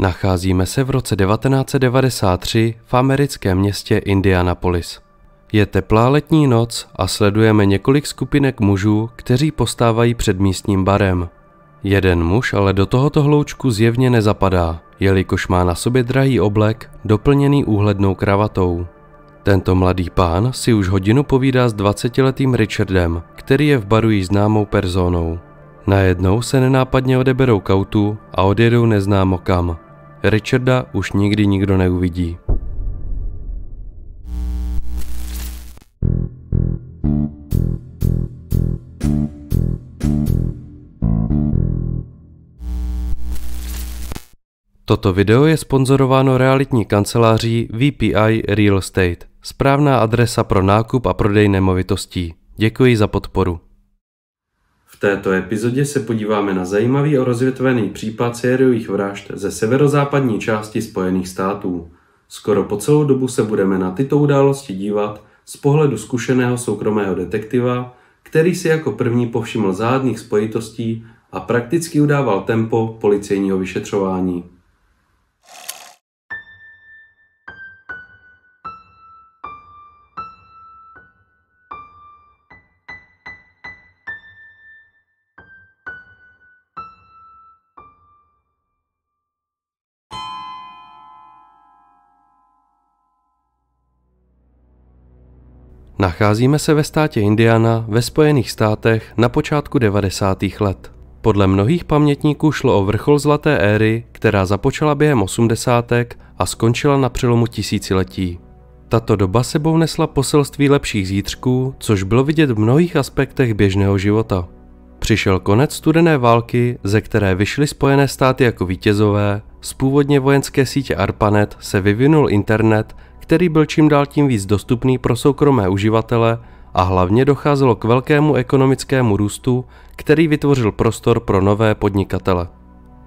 Nacházíme se v roce 1993 v americkém městě Indianapolis. Je teplá letní noc a sledujeme několik skupinek mužů, kteří postávají před místním barem. Jeden muž ale do tohoto hloučku zjevně nezapadá, jelikož má na sobě drahý oblek doplněný úhlednou kravatou. Tento mladý pán si už hodinu povídá s 20-letým Richardem, který je v baru již známou personou. Najednou se nenápadně odeberou kautu a odjedou neznámo kam. Richarda už nikdy nikdo neuvidí. Toto video je sponzorováno realitní kanceláří VPI Real Estate, správná adresa pro nákup a prodej nemovitostí. Děkuji za podporu této epizodě se podíváme na zajímavý a rozvětvený případ sériových vražd ze severozápadní části Spojených států. Skoro po celou dobu se budeme na tyto události dívat z pohledu zkušeného soukromého detektiva, který si jako první povšiml záhadných spojitostí a prakticky udával tempo policejního vyšetřování. Nacházíme se ve státě Indiana ve Spojených státech na počátku 90. let. Podle mnohých pamětníků šlo o vrchol zlaté éry, která započala během 80. a skončila na přelomu tisíciletí. Tato doba sebou nesla poselství lepších zítřků, což bylo vidět v mnohých aspektech běžného života. Přišel konec studené války, ze které vyšly Spojené státy jako vítězové, z původně vojenské sítě ARPANET se vyvinul internet který byl čím dál tím víc dostupný pro soukromé uživatele a hlavně docházelo k velkému ekonomickému růstu, který vytvořil prostor pro nové podnikatele.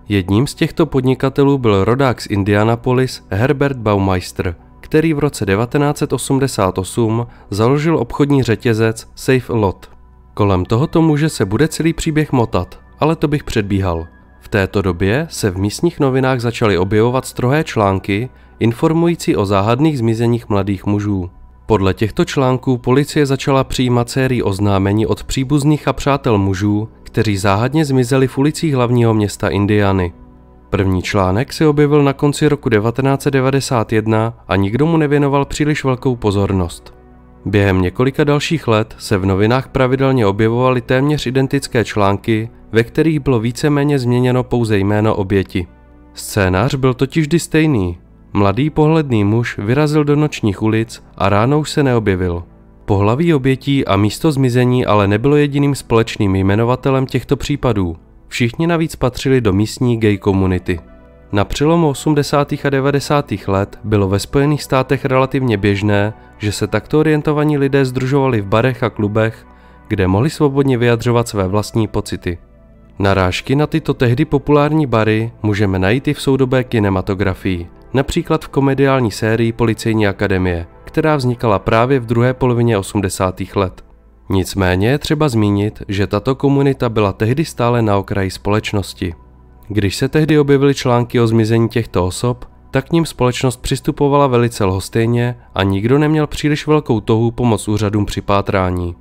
Jedním z těchto podnikatelů byl rodák z Indianapolis Herbert Baumeister, který v roce 1988 založil obchodní řetězec Safe Lot. Kolem tohoto muže se bude celý příběh motat, ale to bych předbíhal. V této době se v místních novinách začaly objevovat strohé články, informující o záhadných zmizeních mladých mužů. Podle těchto článků policie začala přijímat sérii oznámení od příbuzných a přátel mužů, kteří záhadně zmizeli v ulicích hlavního města Indiany. První článek se objevil na konci roku 1991 a nikdo mu nevěnoval příliš velkou pozornost. Během několika dalších let se v novinách pravidelně objevovaly téměř identické články, ve kterých bylo víceméně změněno pouze jméno oběti. Scénář byl totiž vždy stejný. Mladý pohledný muž vyrazil do nočních ulic a ráno už se neobjevil. Pohlaví obětí a místo zmizení ale nebylo jediným společným jmenovatelem těchto případů. Všichni navíc patřili do místní gay komunity. Na přelomu 80. a 90. let bylo ve Spojených státech relativně běžné, že se takto orientovaní lidé združovali v barech a klubech, kde mohli svobodně vyjadřovat své vlastní pocity. Narážky na tyto tehdy populární bary můžeme najít i v soudobé kinematografii – například v komediální sérii Policejní akademie, která vznikala právě v druhé polovině 80. let. Nicméně je třeba zmínit, že tato komunita byla tehdy stále na okraji společnosti. Když se tehdy objevily články o zmizení těchto osob, tak k ním společnost přistupovala velice lhostejně a nikdo neměl příliš velkou touhu pomoc úřadům při pátrání.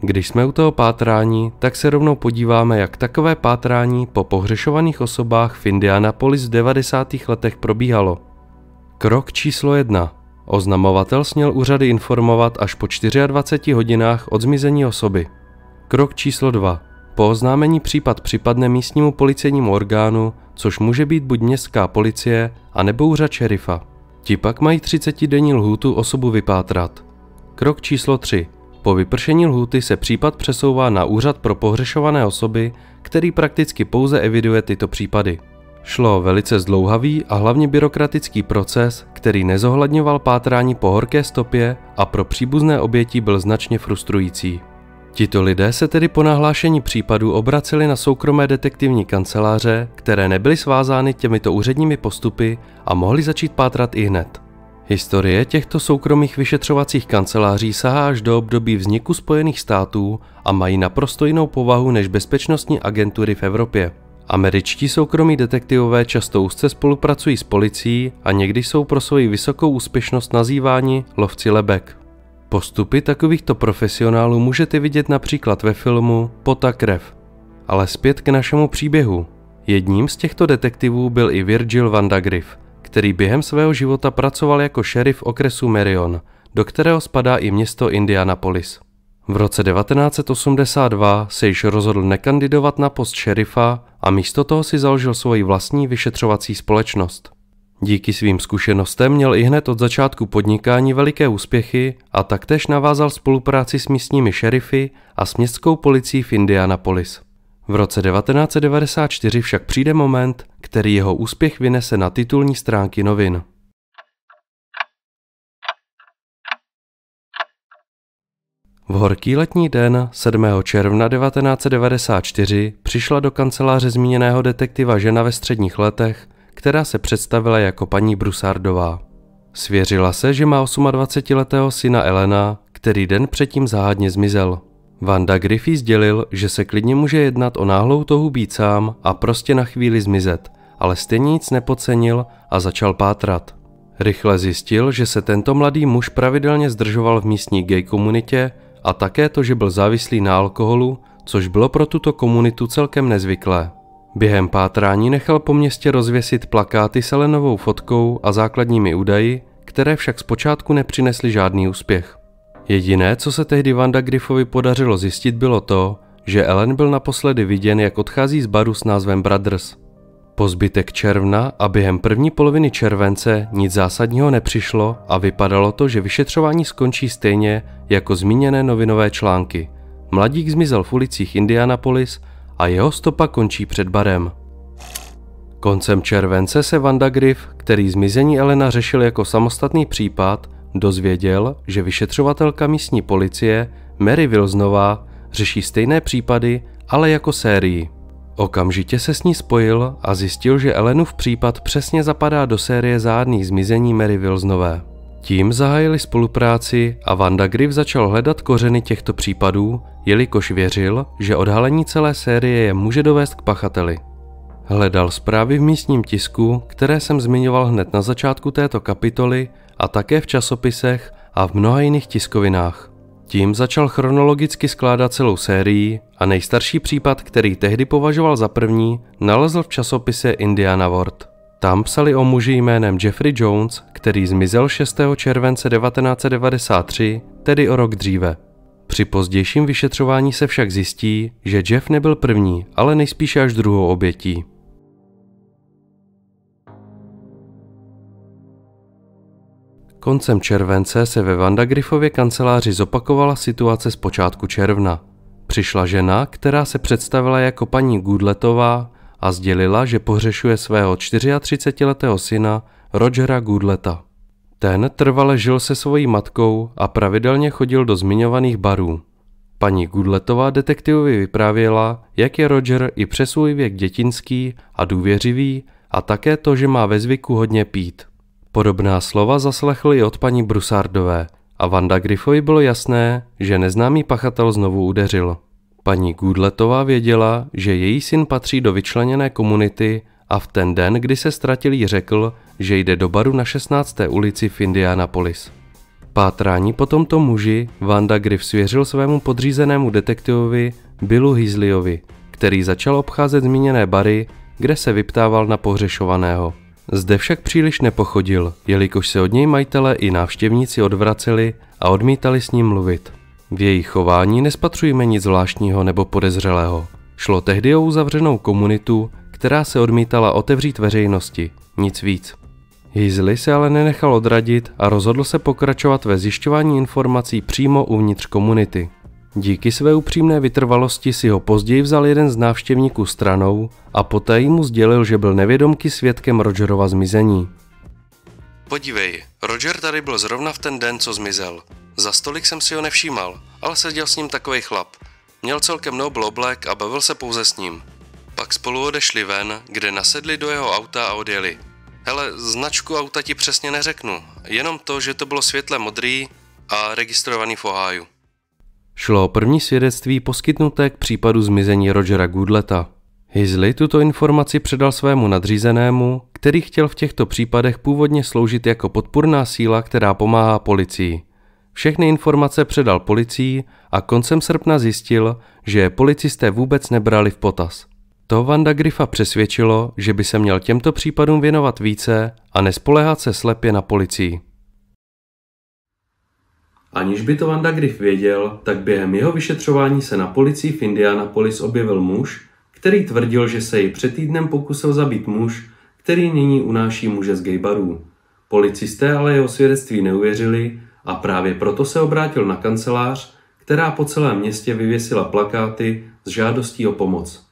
Když jsme u toho pátrání, tak se rovnou podíváme, jak takové pátrání po pohřešovaných osobách v Indianapolis v 90. letech probíhalo. Krok číslo 1. Oznamovatel směl úřady informovat až po 24 hodinách od zmizení osoby. Krok číslo 2. Po oznámení případ připadne místnímu policejnímu orgánu, což může být buď městská policie, anebo úřad šerifa. Ti pak mají 30-denní lhůtu osobu vypátrat. Krok číslo 3. Po vypršení lhůty se případ přesouvá na úřad pro pohřešované osoby, který prakticky pouze eviduje tyto případy. Šlo velice zdlouhavý a hlavně byrokratický proces, který nezohledňoval pátrání po horké stopě a pro příbuzné oběti byl značně frustrující. Tito lidé se tedy po nahlášení případu obraceli na soukromé detektivní kanceláře, které nebyly svázány těmito úředními postupy a mohli začít pátrat i hned. Historie těchto soukromých vyšetřovacích kanceláří sahá až do období vzniku Spojených států a mají naprosto jinou povahu než bezpečnostní agentury v Evropě. Američtí soukromí detektivové často úzce spolupracují s policií a někdy jsou pro svoji vysokou úspěšnost nazýváni lovci lebek. Postupy takovýchto profesionálů můžete vidět například ve filmu Pota krev. Ale zpět k našemu příběhu. Jedním z těchto detektivů byl i Virgil Vandagriff, který během svého života pracoval jako šerif okresu Marion, do kterého spadá i město Indianapolis. V roce 1982 se již rozhodl nekandidovat na post šerifa a místo toho si založil svoji vlastní vyšetřovací společnost. Díky svým zkušenostem měl i hned od začátku podnikání veliké úspěchy a taktéž navázal spolupráci s místními šerify a s městskou policií v Indianapolis. V roce 1994 však přijde moment, který jeho úspěch vynese na titulní stránky novin. V horký letní den 7. června 1994 přišla do kanceláře zmíněného detektiva žena ve středních letech, která se představila jako paní Brusardová. Svěřila se, že má 28-letého syna Elena, který den předtím záhadně zmizel. Vanda Griffey sdělil, že se klidně může jednat o náhlou touhu být sám a prostě na chvíli zmizet, ale stejně nic nepocenil a začal pátrat. Rychle zjistil, že se tento mladý muž pravidelně zdržoval v místní gay komunitě a také to, že byl závislý na alkoholu, což bylo pro tuto komunitu celkem nezvyklé. Během pátrání nechal po městě rozvěsit plakáty s Elenovou fotkou a základními údaji, které však zpočátku nepřinesly žádný úspěch. Jediné, co se tehdy Vanda Griffovi podařilo zjistit, bylo to, že Ellen byl naposledy viděn, jak odchází z baru s názvem Brothers – po zbytek června a během první poloviny července nic zásadního nepřišlo a vypadalo to, že vyšetřování skončí stejně jako zmíněné novinové články. Mladík zmizel v ulicích Indianapolis a jeho stopa končí před barem. Koncem července se Vanda Griff, který zmizení Elena řešil jako samostatný případ, dozvěděl, že vyšetřovatelka místní policie Mary Wilsonová řeší stejné případy, ale jako sérii. Okamžitě se s ní spojil a zjistil, že Elenu v případ přesně zapadá do série zádných zmizení Mary Wilsonové. Tím zahájili spolupráci a Vanda Griff začal hledat kořeny těchto případů, jelikož věřil, že odhalení celé série je může dovést k pachateli. Hledal zprávy v místním tisku, které jsem zmiňoval hned na začátku této kapitoly a také v časopisech a v mnoha jiných tiskovinách. Tím začal chronologicky skládat celou sérii a nejstarší případ, který tehdy považoval za první, nalezl v časopise Indiana World. Tam psali o muži jménem Jeffrey Jones, který zmizel 6. července 1993, tedy o rok dříve. Při pozdějším vyšetřování se však zjistí, že Jeff nebyl první, ale nejspíše až druhou obětí. Koncem července se ve Vandagrifově kanceláři zopakovala situace z počátku června. Přišla žena, která se představila jako paní Gudletová a sdělila, že pohřešuje svého 34-letého syna Rogera Gudleta. Ten trvale žil se svojí matkou a pravidelně chodil do zmiňovaných barů. Paní Gudletová detektivovi vyprávěla, jak je Roger i přes svůj věk dětinský a důvěřivý a také to, že má ve zvyku hodně pít. Podobná slova zaslechl i od paní Brusardové a Vanda Griffovi bylo jasné, že neznámý pachatel znovu udeřil. Paní Gudletová věděla, že její syn patří do vyčleněné komunity a v ten den, kdy se ztratil, řekl, že jde do baru na 16. ulici v Indianapolis. Pátrání po tomto muži Vanda Griff svěřil svému podřízenému detektivovi Billu Hizliovi, který začal obcházet zmíněné bary, kde se vyptával na pohřešovaného. Zde však příliš nepochodil, jelikož se od něj majitelé i návštěvníci odvraceli a odmítali s ním mluvit. V jejich chování nespatřujeme nic zvláštního nebo podezřelého. Šlo tehdy o uzavřenou komunitu, která se odmítala otevřít veřejnosti, nic víc. Hizli se ale nenechal odradit a rozhodl se pokračovat ve zjišťování informací přímo uvnitř komunity. Díky své upřímné vytrvalosti si ho později vzal jeden z návštěvníků stranou a poté mu sdělil, že byl nevědomky svědkem Rogerova zmizení. Podívej, Roger tady byl zrovna v ten den, co zmizel. Za stolik jsem si ho nevšímal, ale seděl s ním takový chlap. Měl celkem nobl oblek a bavil se pouze s ním. Pak spolu odešli ven, kde nasedli do jeho auta a odjeli. Hele, značku auta ti přesně neřeknu, jenom to, že to bylo světle modrý a registrovaný v Ohio. Šlo o první svědectví poskytnuté k případu zmizení Rogera Goodleta. Hizley tuto informaci předal svému nadřízenému, který chtěl v těchto případech původně sloužit jako podpůrná síla, která pomáhá policii. Všechny informace předal policii a koncem srpna zjistil, že je policisté vůbec nebrali v potaz. To Vanda Griffa přesvědčilo, že by se měl těmto případům věnovat více a nespoléhat se slepě na policii. Aniž by to Vanda Griff věděl, tak během jeho vyšetřování se na policii v Indianapolis objevil muž, který tvrdil, že se ji před týdnem pokusil zabít muž, který nyní unáší muže z gejbarů. Policisté ale jeho svědectví neuvěřili a právě proto se obrátil na kancelář, která po celém městě vyvěsila plakáty s žádostí o pomoc.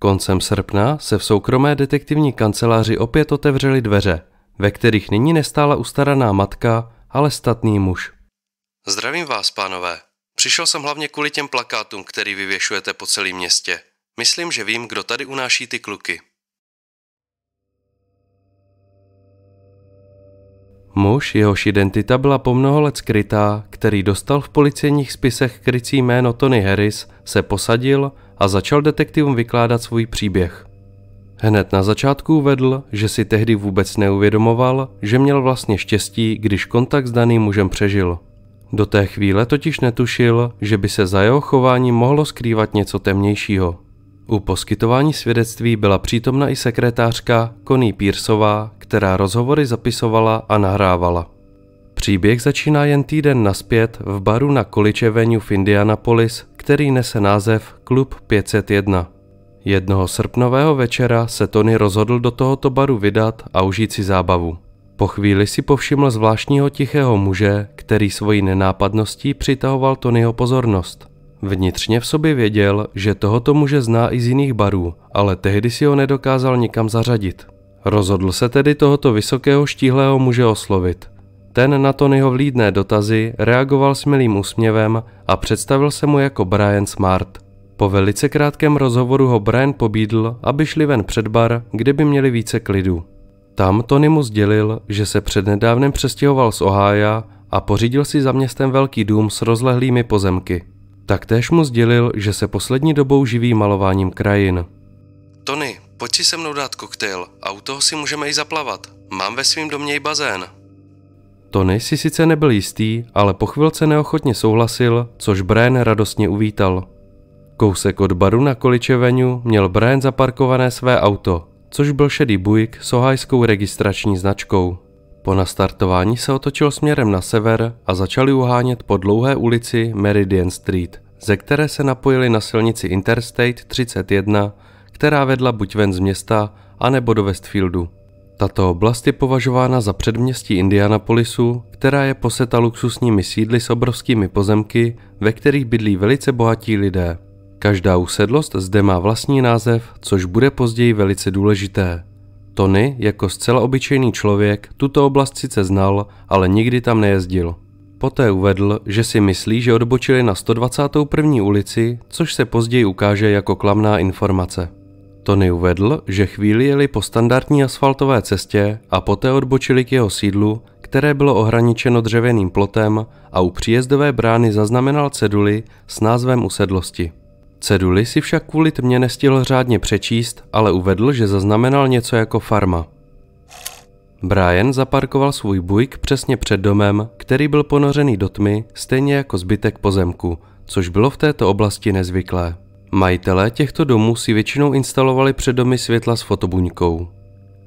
Koncem srpna se v soukromé detektivní kanceláři opět otevřely dveře, ve kterých nyní nestála ustaraná matka, ale statný muž. Zdravím vás, pánové. Přišel jsem hlavně kvůli těm plakátům, který vyvěšujete po celém městě. Myslím, že vím, kdo tady unáší ty kluky. Muž, jehož identita byla po mnoho let skrytá, který dostal v policejních spisech krycí jméno Tony Harris, se posadil a začal detektivům vykládat svůj příběh. Hned na začátku uvedl, že si tehdy vůbec neuvědomoval, že měl vlastně štěstí, když kontakt s daným mužem přežil. Do té chvíle totiž netušil, že by se za jeho chování mohlo skrývat něco temnějšího. U poskytování svědectví byla přítomna i sekretářka Connie Pírsová, která rozhovory zapisovala a nahrávala. Příběh začíná jen týden naspět v baru na College v Indianapolis, který nese název Klub 501. Jednoho srpnového večera se Tony rozhodl do tohoto baru vydat a užít si zábavu. Po chvíli si povšiml zvláštního tichého muže, který svojí nenápadností přitahoval Tonyho pozornost. Vnitřně v sobě věděl, že tohoto muže zná i z jiných barů, ale tehdy si ho nedokázal nikam zařadit. Rozhodl se tedy tohoto vysokého štíhlého muže oslovit – ten na Tonyho vlídné dotazy reagoval s milým úsměvem a představil se mu jako Brian Smart. Po velice krátkém rozhovoru ho Brian pobídl, aby šli ven před bar, kde by měli více klidu. Tam Tony mu sdělil, že se přednedávnem přestěhoval z Ohája a pořídil si za městem velký dům s rozlehlými pozemky. Taktéž mu sdělil, že se poslední dobou živí malováním krajin. Tony, pojď si se mnou dát koktejl a u toho si můžeme i zaplavat. Mám ve svém domě i bazén. Tony si sice nebyl jistý, ale po chvilce neochotně souhlasil, což Brian radostně uvítal. Kousek od baru na Količevenu měl Brian zaparkované své auto, což byl šedý Buick s ohajskou registrační značkou. Po nastartování se otočil směrem na sever a začali uhánět po dlouhé ulici Meridian Street, ze které se napojili na silnici Interstate 31, která vedla buď ven z města, anebo do Westfieldu. Tato oblast je považována za předměstí Indianapolisu, která je poseta luxusními sídly s obrovskými pozemky, ve kterých bydlí velice bohatí lidé. Každá usedlost zde má vlastní název, což bude později velice důležité. Tony, jako zcela obyčejný člověk, tuto oblast sice znal, ale nikdy tam nejezdil. Poté uvedl, že si myslí, že odbočili na 121. ulici, což se později ukáže jako klamná informace. Tony uvedl, že chvíli jeli po standardní asfaltové cestě a poté odbočili k jeho sídlu, které bylo ohraničeno dřevěným plotem a u příjezdové brány zaznamenal ceduly s názvem usedlosti. Ceduly si však kvůli tmě nestihl řádně přečíst, ale uvedl, že zaznamenal něco jako farma. Brian zaparkoval svůj Buick přesně před domem, který byl ponořený do tmy, stejně jako zbytek pozemku, což bylo v této oblasti nezvyklé. Majitelé těchto domů si většinou instalovali před domy světla s fotobuňkou.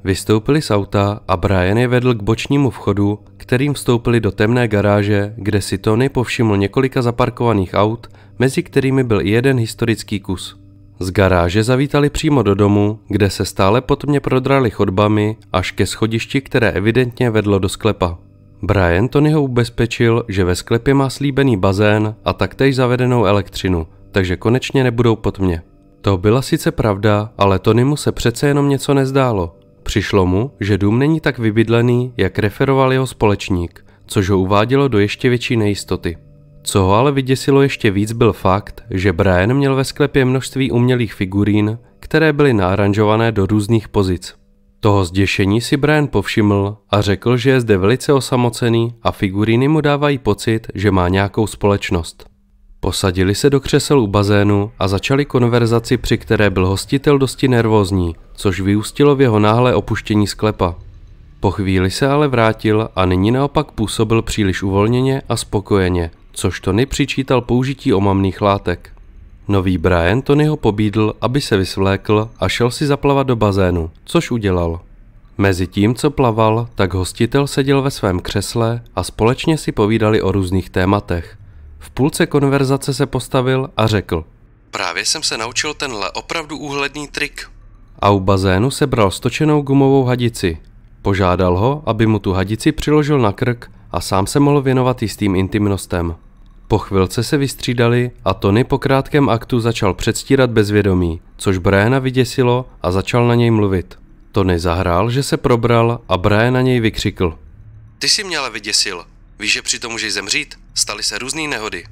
Vystoupili z auta a Brian je vedl k bočnímu vchodu, kterým vstoupili do temné garáže, kde si Tony povšiml několika zaparkovaných aut, mezi kterými byl i jeden historický kus. Z garáže zavítali přímo do domu, kde se stále potmě prodrali chodbami až ke schodišti, které evidentně vedlo do sklepa. Brian Tonyho ubezpečil, že ve sklepě má slíbený bazén a taktéž zavedenou elektřinu – takže konečně nebudou pod mě. To byla sice pravda, ale Tonymu se přece jenom něco nezdálo. Přišlo mu, že dům není tak vybydlený, jak referoval jeho společník, což ho uvádělo do ještě větší nejistoty. Co ho ale vyděsilo ještě víc byl fakt, že Brian měl ve sklepě množství umělých figurín, které byly náranžované do různých pozic. Toho zděšení si Brian povšiml a řekl, že je zde velice osamocený a figuríny mu dávají pocit, že má nějakou společnost. Posadili se do křesel u bazénu a začali konverzaci, při které byl hostitel dosti nervózní, což vyústilo v jeho náhlé opuštění sklepa. Po chvíli se ale vrátil a nyní naopak působil příliš uvolněně a spokojeně, což Tony přičítal použití omamných látek. Nový Brian Tonyho pobídl, aby se vysvlékl a šel si zaplavat do bazénu, což udělal. Mezi tím, co plaval, tak hostitel seděl ve svém křesle a společně si povídali o různých tématech. V půlce konverzace se postavil a řekl. Právě jsem se naučil tenhle opravdu úhledný trik. A u bazénu sebral stočenou gumovou hadici. Požádal ho, aby mu tu hadici přiložil na krk a sám se mohl věnovat jistým intimnostem. Po chvilce se vystřídali a Tony po krátkém aktu začal předstírat bezvědomí, což Briana vyděsilo a začal na něj mluvit. Tony zahrál, že se probral a Brian na něj vykřikl. Ty jsi mě ale vyděsil. Víš, že přitom můžeš zemřít? Staly se různé nehody.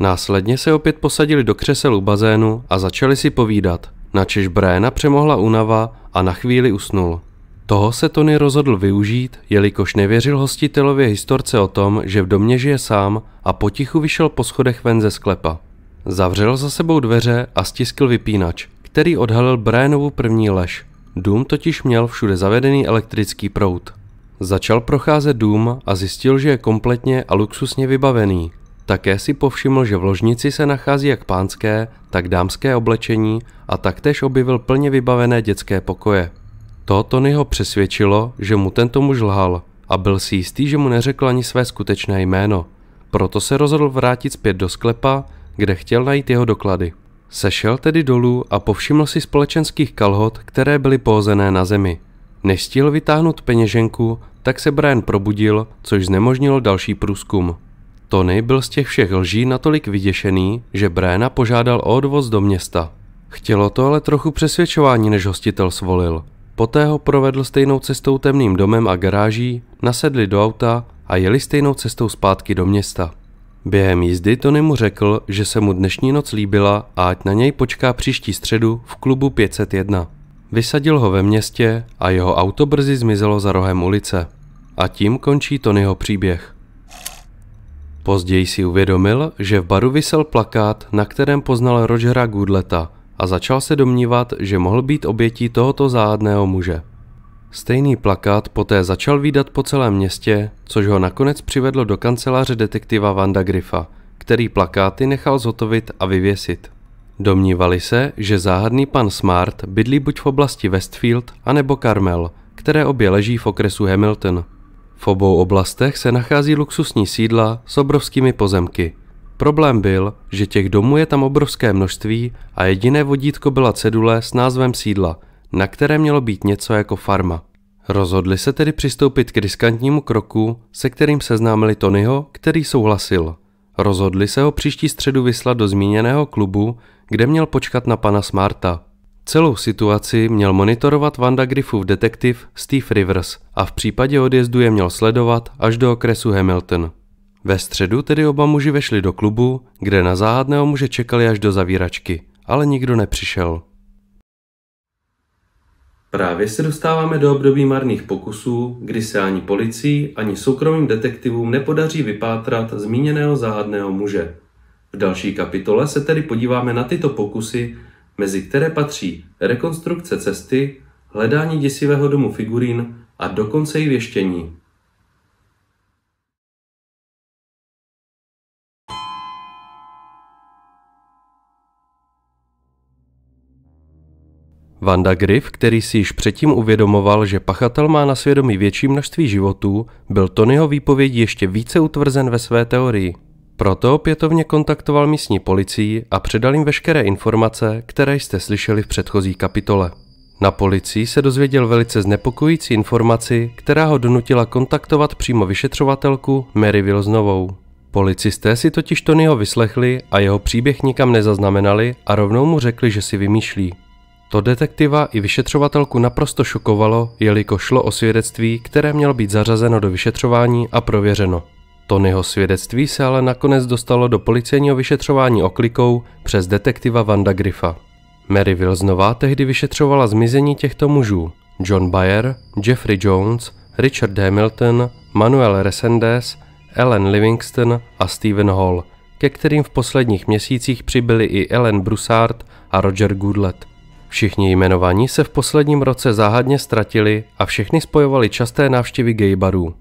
Následně se opět posadili do křesel u bazénu a začali si povídat. Načež Bréna přemohla únava a na chvíli usnul. Toho se Tony rozhodl využít, jelikož nevěřil hostitelově historce o tom, že v domě žije sám a potichu vyšel po schodech ven ze sklepa. Zavřel za sebou dveře a stiskl vypínač, který odhalil Brénovu první lež. Dům totiž měl všude zavedený elektrický proud. Začal procházet dům a zjistil, že je kompletně a luxusně vybavený. Také si povšiml, že v ložnici se nachází jak pánské, tak dámské oblečení a taktéž objevil plně vybavené dětské pokoje. To Tonyho přesvědčilo, že mu tento muž lhal a byl si jistý, že mu neřekl ani své skutečné jméno. Proto se rozhodl vrátit zpět do sklepa, kde chtěl najít jeho doklady. Sešel tedy dolů a povšiml si společenských kalhot, které byly pohozené na zemi. Nestihl vytáhnout peněženku, tak se Brian probudil, což znemožnilo další průzkum. Tony byl z těch všech lží natolik vyděšený, že Briana požádal o odvoz do města. Chtělo to ale trochu přesvědčování, než hostitel svolil. Poté ho provedl stejnou cestou temným domem a garáží, nasedli do auta a jeli stejnou cestou zpátky do města. Během jízdy Tony mu řekl, že se mu dnešní noc líbila a ať na něj počká příští středu v klubu 501. Vysadil ho ve městě a jeho auto brzy zmizelo za rohem ulice. A tím končí Tonyho příběh. Později si uvědomil, že v baru vysel plakát, na kterém poznal Rogera Goodleta a začal se domnívat, že mohl být obětí tohoto záhadného muže. Stejný plakát poté začal výdat po celém městě, což ho nakonec přivedlo do kanceláře detektiva Vanda Griffa, který plakáty nechal zhotovit a vyvěsit. Domnívali se, že záhadný pan Smart bydlí buď v oblasti Westfield anebo Carmel, které obě leží v okresu Hamilton. V obou oblastech se nachází luxusní sídla s obrovskými pozemky. Problém byl, že těch domů je tam obrovské množství a jediné vodítko byla cedule s názvem sídla, na které mělo být něco jako farma. Rozhodli se tedy přistoupit k riskantnímu kroku, se kterým seznámili Tonyho, který souhlasil. Rozhodli se ho příští středu vyslat do zmíněného klubu, kde měl počkat na pana Smarta. Celou situaci měl monitorovat Vanda Griffův detektiv Steve Rivers a v případě odjezdu je měl sledovat až do okresu Hamilton. Ve středu tedy oba muži vešli do klubu, kde na záhadného muže čekali až do zavíračky, ale nikdo nepřišel. Právě se dostáváme do období marných pokusů, kdy se ani policii, ani soukromým detektivům nepodaří vypátrat zmíněného záhadného muže. V další kapitole se tedy podíváme na tyto pokusy, mezi které patří rekonstrukce cesty, hledání děsivého domu figurín a dokonce i věštění. Vanda Griff, který si již předtím uvědomoval, že pachatel má na svědomí větší množství životů, byl Tonyho výpovědi ještě více utvrzen ve své teorii. Proto opětovně kontaktoval místní policii a předal jim veškeré informace, které jste slyšeli v předchozí kapitole. Na policii se dozvěděl velice znepokojící informaci, která ho donutila kontaktovat přímo vyšetřovatelku Mary Vilznovou. Policisté si totiž Tonyho vyslechli a jeho příběh nikam nezaznamenali a rovnou mu řekli, že si vymýšlí. To detektiva i vyšetřovatelku naprosto šokovalo, jelikož šlo o svědectví, které mělo být zařazeno do vyšetřování a prověřeno. Tonyho svědectví se ale nakonec dostalo do policejního vyšetřování oklikou přes detektiva Vanda Griffa. Mary Wilsonová tehdy vyšetřovala zmizení těchto mužů John Bayer, Jeffrey Jones, Richard Hamilton, Manuel Resendez, Ellen Livingston a Stephen Hall, ke kterým v posledních měsících přibyli i Ellen Broussard a Roger Goodlett. Všichni jmenovaní se v posledním roce záhadně ztratili a všechny spojovali časté návštěvy gaybarů.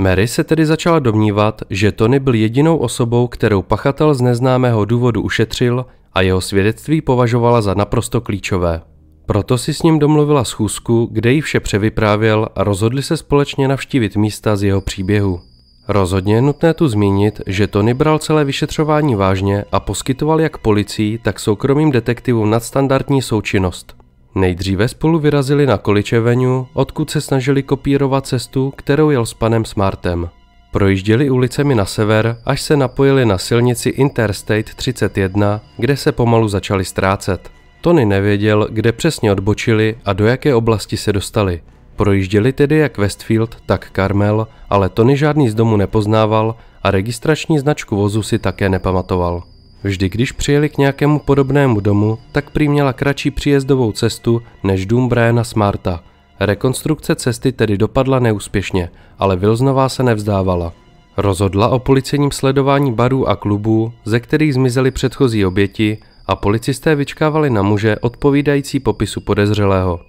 Mary se tedy začala domnívat, že Tony byl jedinou osobou, kterou pachatel z neznámého důvodu ušetřil a jeho svědectví považovala za naprosto klíčové. Proto si s ním domluvila schůzku, kde jí vše převyprávěl a rozhodli se společně navštívit místa z jeho příběhu. Rozhodně je nutné tu zmínit, že Tony bral celé vyšetřování vážně a poskytoval jak policii, tak soukromým detektivům nadstandardní součinnost. Nejdříve spolu vyrazili na Količevenu, odkud se snažili kopírovat cestu, kterou jel s panem Smartem. Projížděli ulicemi na sever, až se napojili na silnici Interstate 31, kde se pomalu začali ztrácet. Tony nevěděl, kde přesně odbočili a do jaké oblasti se dostali. Projížděli tedy jak Westfield, tak Carmel, ale Tony žádný z domu nepoznával a registrační značku vozu si také nepamatoval. Vždy, když přijeli k nějakému podobnému domu, tak prý měla kratší příjezdovou cestu než dům Briana Smarta. Rekonstrukce cesty tedy dopadla neúspěšně, ale Vilznová se nevzdávala. Rozhodla o policejním sledování barů a klubů, ze kterých zmizely předchozí oběti a policisté vyčkávali na muže odpovídající popisu podezřelého.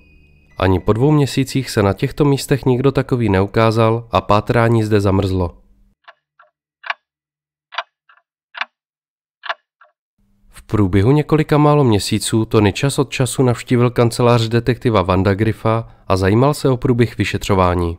Ani po dvou měsících se na těchto místech nikdo takový neukázal a pátrání zde zamrzlo. průběhu několika málo měsíců Tony čas od času navštívil kancelář detektiva Vanda Griffa a zajímal se o průběh vyšetřování.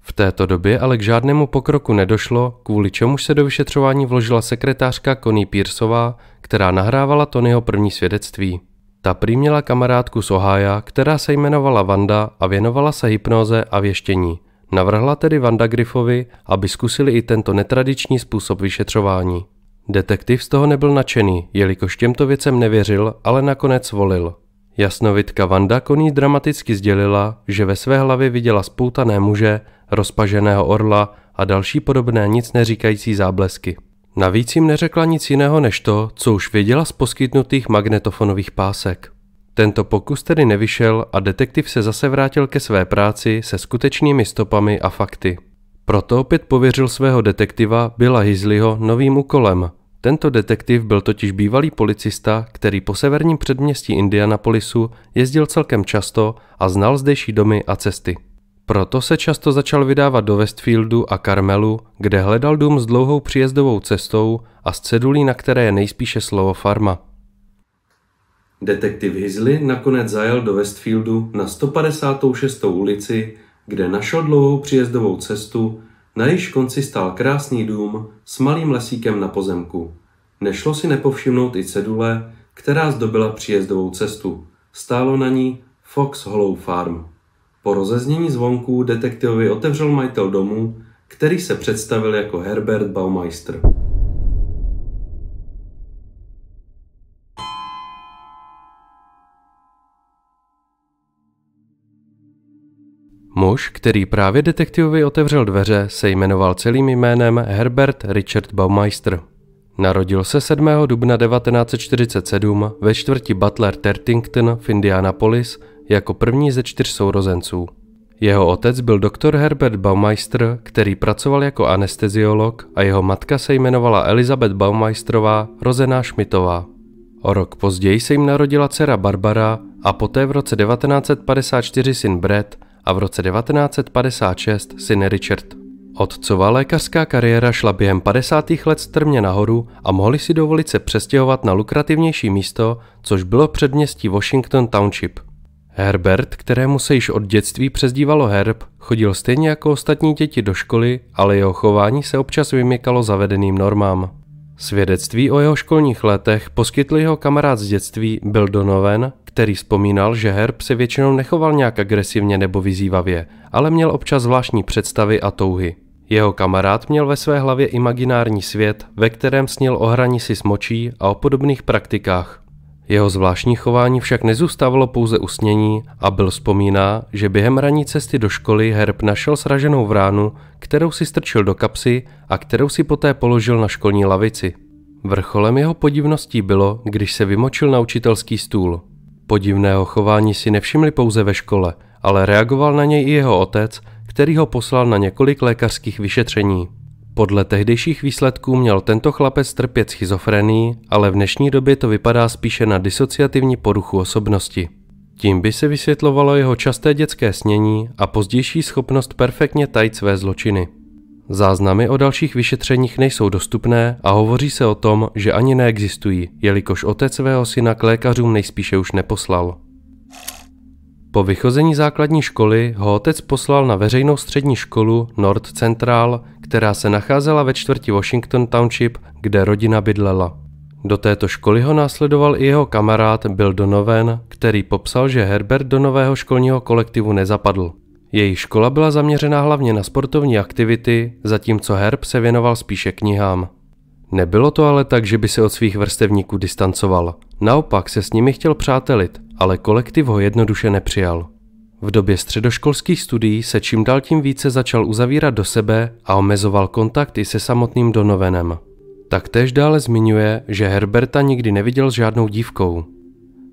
V této době ale k žádnému pokroku nedošlo, kvůli čemuž se do vyšetřování vložila sekretářka Connie Pearsová, která nahrávala Tonyho první svědectví. Ta prý měla kamarádku z Ohája, která se jmenovala Vanda a věnovala se hypnoze a věštění. Navrhla tedy Vanda Griffovi, aby zkusili i tento netradiční způsob vyšetřování. Detektiv z toho nebyl nadšený, jelikož těmto věcem nevěřil, ale nakonec volil. Jasnovitka Vanda koní dramaticky sdělila, že ve své hlavě viděla spoutané muže, rozpaženého orla a další podobné nic neříkající záblesky. Navíc jim neřekla nic jiného než to, co už věděla z poskytnutých magnetofonových pásek. Tento pokus tedy nevyšel a detektiv se zase vrátil ke své práci se skutečnými stopami a fakty. Proto opět pověřil svého detektiva Billa Hizliho novým úkolem. Tento detektiv byl totiž bývalý policista, který po severním předměstí Indianapolisu jezdil celkem často a znal zdejší domy a cesty. Proto se často začal vydávat do Westfieldu a Carmelu, kde hledal dům s dlouhou příjezdovou cestou a s cedulí, na které je nejspíše slovo farma. Detektiv Hizli nakonec zajel do Westfieldu na 156. ulici kde našel dlouhou příjezdovou cestu, na jejíž konci stál krásný dům s malým lesíkem na pozemku. Nešlo si nepovšimnout i cedule, která zdobila příjezdovou cestu. Stálo na ní Fox Hollow Farm. Po rozeznění zvonků detektivovi otevřel majitel domu, který se představil jako Herbert Baumeister. Muž, který právě detektivovi otevřel dveře, se jmenoval celým jménem Herbert Richard Baumeister. Narodil se 7. dubna 1947 ve čtvrti Butler Tertington v Indianapolis jako první ze čtyř sourozenců. Jeho otec byl doktor Herbert Baumeister, který pracoval jako anesteziolog a jeho matka se jmenovala Elizabeth Baumeisterová, rozená Šmitová. O rok později se jim narodila dcera Barbara a poté v roce 1954 syn Brett, a v roce 1956 syn Richard. Otcová lékařská kariéra šla během 50. let strmě nahoru a mohli si dovolit se přestěhovat na lukrativnější místo, což bylo předměstí Washington Township. Herbert, kterému se již od dětství přezdívalo Herb, chodil stejně jako ostatní děti do školy, ale jeho chování se občas vymykalo zavedeným normám. Svědectví o jeho školních letech poskytl jeho kamarád z dětství Bill Donovan, který vzpomínal, že Herb se většinou nechoval nějak agresivně nebo vyzývavě, ale měl občas zvláštní představy a touhy. Jeho kamarád měl ve své hlavě imaginární svět, ve kterém snil o hraní si s močí a o podobných praktikách. Jeho zvláštní chování však nezůstávalo pouze usnění a byl vzpomíná, že během ranní cesty do školy Herb našel sraženou vránu, kterou si strčil do kapsy a kterou si poté položil na školní lavici. Vrcholem jeho podivností bylo, když se vymočil na učitelský stůl. Podivného chování si nevšimli pouze ve škole, ale reagoval na něj i jeho otec, který ho poslal na několik lékařských vyšetření. Podle tehdejších výsledků měl tento chlapec trpět schizofrenii, ale v dnešní době to vypadá spíše na disociativní poruchu osobnosti. Tím by se vysvětlovalo jeho časté dětské snění a pozdější schopnost perfektně tajit své zločiny. Záznamy o dalších vyšetřeních nejsou dostupné a hovoří se o tom, že ani neexistují, jelikož otec svého syna k lékařům nejspíše už neposlal. Po vychození základní školy ho otec poslal na veřejnou střední školu Nord Central, která se nacházela ve čtvrti Washington Township, kde rodina bydlela. Do této školy ho následoval i jeho kamarád Bill Donovan, který popsal, že Herbert do nového školního kolektivu nezapadl. Její škola byla zaměřena hlavně na sportovní aktivity, zatímco Herb se věnoval spíše knihám. Nebylo to ale tak, že by se od svých vrstevníků distancoval. Naopak se s nimi chtěl přátelit, ale kolektiv ho jednoduše nepřijal. V době středoškolských studií se čím dál tím více začal uzavírat do sebe a omezoval kontakt i se samotným Donovenem. Taktéž dále zmiňuje, že Herberta nikdy neviděl s žádnou dívkou.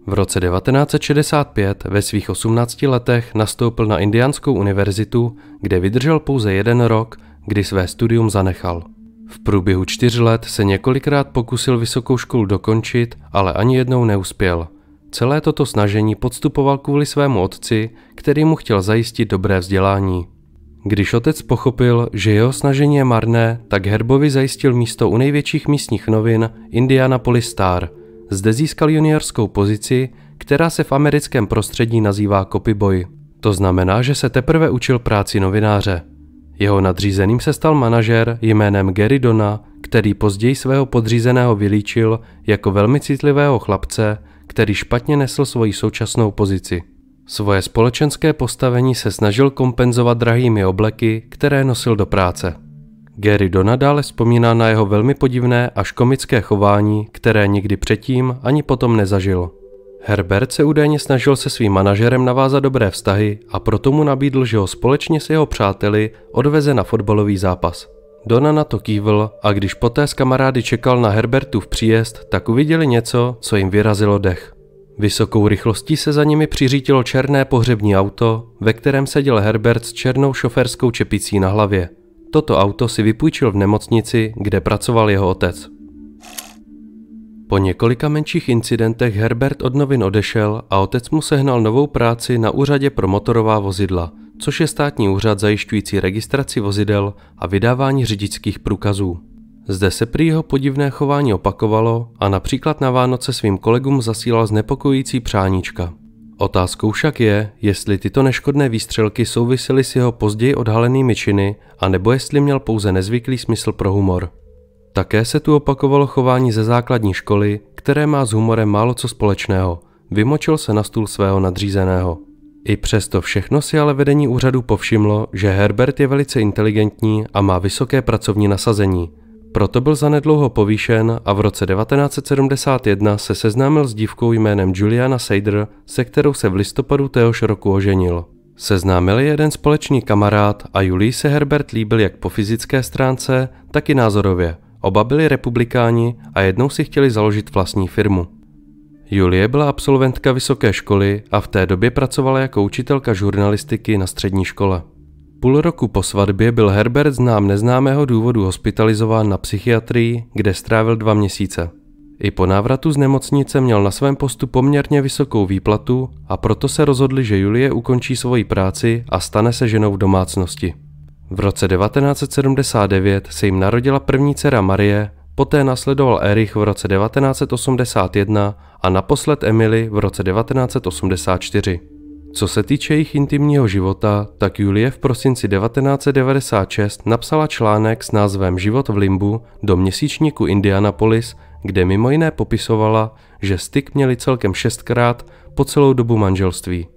V roce 1965 ve svých 18 letech nastoupil na Indiánskou univerzitu, kde vydržel pouze jeden rok, kdy své studium zanechal. V průběhu čtyř let se několikrát pokusil vysokou školu dokončit, ale ani jednou neuspěl – Celé toto snažení podstupoval kvůli svému otci, který mu chtěl zajistit dobré vzdělání. Když otec pochopil, že jeho snažení je marné, tak Herbovi zajistil místo u největších místních novin Indianapolis Star. Zde získal juniorskou pozici, která se v americkém prostředí nazývá copyboy. To znamená, že se teprve učil práci novináře. Jeho nadřízeným se stal manažer jménem Gary Dona, který později svého podřízeného vylíčil jako velmi citlivého chlapce, který špatně nesl svoji současnou pozici. Svoje společenské postavení se snažil kompenzovat drahými obleky, které nosil do práce. Gary donadále vzpomíná na jeho velmi podivné až komické chování, které nikdy předtím ani potom nezažil. Herbert se údajně snažil se svým manažerem navázat dobré vztahy a proto mu nabídl, že ho společně s jeho přáteli odveze na fotbalový zápas. Dona na to kývl a když poté s kamarády čekal na Herbertu v příjezd, tak uviděli něco, co jim vyrazilo dech. Vysokou rychlostí se za nimi přiřítilo černé pohřební auto, ve kterém seděl Herbert s černou šoferskou čepicí na hlavě. Toto auto si vypůjčil v nemocnici, kde pracoval jeho otec. Po několika menších incidentech Herbert od novin odešel a otec mu sehnal novou práci na úřadě pro motorová vozidla, což je státní úřad zajišťující registraci vozidel a vydávání řidičských průkazů. Zde se prý jeho podivné chování opakovalo a například na Vánoce svým kolegům zasílal znepokojící přáníčka. Otázkou však je, jestli tyto neškodné výstřelky souvisely s jeho později odhalenými činy, anebo jestli měl pouze nezvyklý smysl pro humor. Také se tu opakovalo chování ze základní školy, které má s humorem málo co společného. Vymočil se na stůl svého nadřízeného. I přesto všechno si ale vedení úřadu povšimlo, že Herbert je velice inteligentní a má vysoké pracovní nasazení. Proto byl zanedlouho povýšen a v roce 1971 se seznámil s dívkou jménem Juliana Seider, se kterou se v listopadu téhož roku oženil. Seznámili jeden společný kamarád a Julii se Herbert líbil jak po fyzické stránce, tak i názorově – Oba byli republikáni a jednou si chtěli založit vlastní firmu. Julie byla absolventka vysoké školy a v té době pracovala jako učitelka žurnalistiky na střední škole. Půl roku po svatbě byl Herbert znám neznámého důvodu hospitalizován na psychiatrii, kde strávil dva měsíce. I po návratu z nemocnice měl na svém postu poměrně vysokou výplatu a proto se rozhodli, že Julie ukončí svoji práci a stane se ženou v domácnosti. V roce 1979 se jim narodila první dcera Marie, poté nasledoval Erich v roce 1981 a naposled Emily v roce 1984. Co se týče jejich intimního života, tak Julie v prosinci 1996 napsala článek s názvem Život v Limbu do měsíčníku Indianapolis, kde mimo jiné popisovala, že styk měli celkem šestkrát po celou dobu manželství.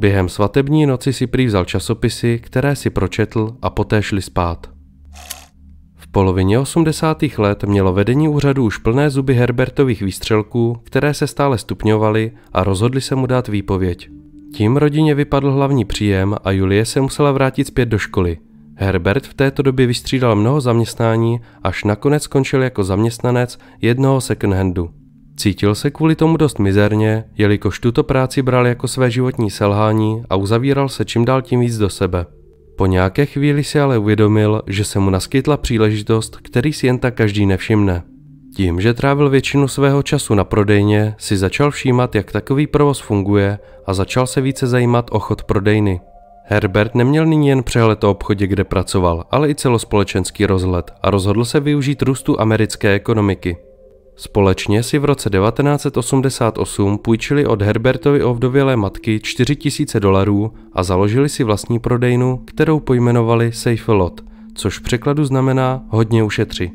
Během svatební noci si prý vzal časopisy, které si pročetl a poté šli spát. V polovině 80. let mělo vedení úřadu už plné zuby Herbertových výstřelků, které se stále stupňovaly a rozhodli se mu dát výpověď. Tím rodině vypadl hlavní příjem a Julie se musela vrátit zpět do školy. Herbert v této době vystřídal mnoho zaměstnání, až nakonec skončil jako zaměstnanec jednoho second-handu. Cítil se kvůli tomu dost mizerně, jelikož tuto práci bral jako své životní selhání a uzavíral se čím dál tím víc do sebe. Po nějaké chvíli si ale uvědomil, že se mu naskytla příležitost, který si jen tak každý nevšimne. Tím, že trávil většinu svého času na prodejně, si začal všímat, jak takový provoz funguje a začal se více zajímat o chod prodejny. Herbert neměl nyní jen přehled o obchodě, kde pracoval, ale i celospolečenský rozhled a rozhodl se využít růstu americké ekonomiky. Společně si v roce 1988 půjčili od Herbertovy ovdovělé matky 4000 dolarů a založili si vlastní prodejnu, kterou pojmenovali Safe Lot, což v překladu znamená hodně ušetři.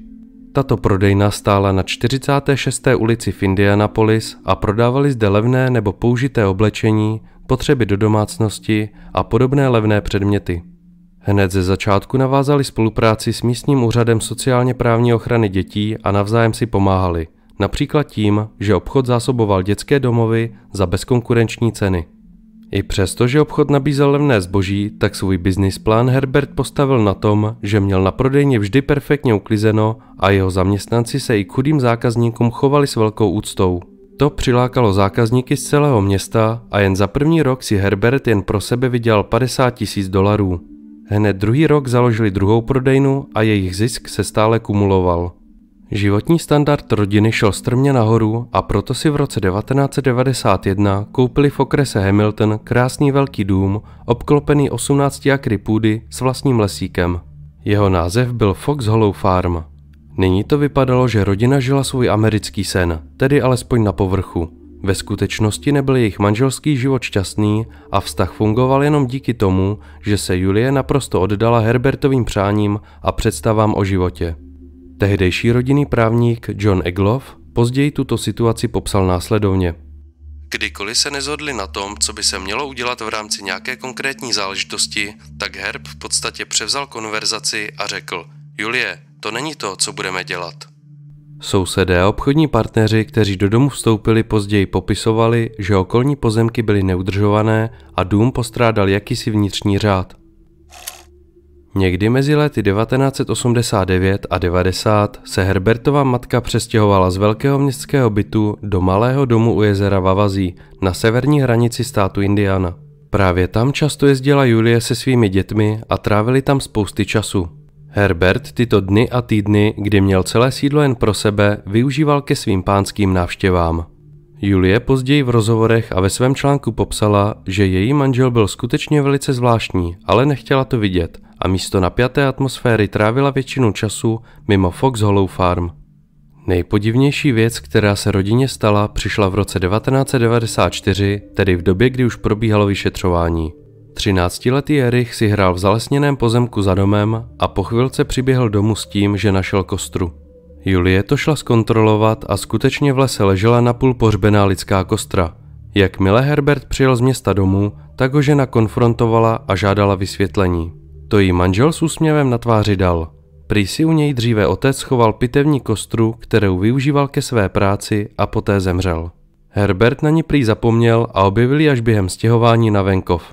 Tato prodejna stála na 46. ulici v Indianapolis a prodávali zde levné nebo použité oblečení, potřeby do domácnosti a podobné levné předměty. Hned ze začátku navázali spolupráci s místním úřadem sociálně právní ochrany dětí a navzájem si pomáhali, například tím, že obchod zásoboval dětské domovy za bezkonkurenční ceny. I přesto, že obchod nabízel levné zboží, tak svůj business plán Herbert postavil na tom, že měl na prodejně vždy perfektně uklizeno a jeho zaměstnanci se i chudým zákazníkům chovali s velkou úctou. To přilákalo zákazníky z celého města a jen za první rok si Herbert jen pro sebe vydělal 50 tisíc dolarů. Hned druhý rok založili druhou prodejnu a jejich zisk se stále kumuloval. Životní standard rodiny šel strmě nahoru a proto si v roce 1991 koupili v okrese Hamilton krásný velký dům obklopený 18 akry půdy s vlastním lesíkem. Jeho název byl Fox Hollow Farm. Nyní to vypadalo, že rodina žila svůj americký sen, tedy alespoň na povrchu. Ve skutečnosti nebyl jejich manželský život šťastný a vztah fungoval jenom díky tomu, že se Julie naprosto oddala Herbertovým přáním a představám o životě. Tehdejší rodinný právník John Egloff později tuto situaci popsal následovně. Kdykoliv se nezhodli na tom, co by se mělo udělat v rámci nějaké konkrétní záležitosti, tak Herb v podstatě převzal konverzaci a řekl Julie, to není to, co budeme dělat. Sousedé a obchodní partneři, kteří do domu vstoupili později, popisovali, že okolní pozemky byly neudržované a dům postrádal jakýsi vnitřní řád. Někdy mezi lety 1989 a 90 se Herbertova matka přestěhovala z velkého městského bytu do malého domu u jezera Vavazí na severní hranici státu Indiana. Právě tam často jezdila Julie se svými dětmi a trávili tam spousty času. Herbert tyto dny a týdny, kdy měl celé sídlo jen pro sebe, využíval ke svým pánským návštěvám. Julie později v rozhovorech a ve svém článku popsala, že její manžel byl skutečně velice zvláštní, ale nechtěla to vidět a místo napjaté atmosféry trávila většinu času mimo Fox Hollow Farm. Nejpodivnější věc, která se rodině stala, přišla v roce 1994, tedy v době, kdy už probíhalo vyšetřování. Třináctiletý Erich si hrál v zalesněném pozemku za domem a po chvilce přiběhl domů s tím, že našel kostru. Julie to šla zkontrolovat a skutečně v lese ležela napůl pohřbená lidská kostra. Jakmile Herbert přijel z města domů, tak ho žena konfrontovala a žádala vysvětlení. To jí manžel s úsměvem na tváři dal. Prý si u něj dříve otec schoval pitevní kostru, kterou využíval ke své práci a poté zemřel. Herbert na ní prý zapomněl a objevili až během stěhování na venkov.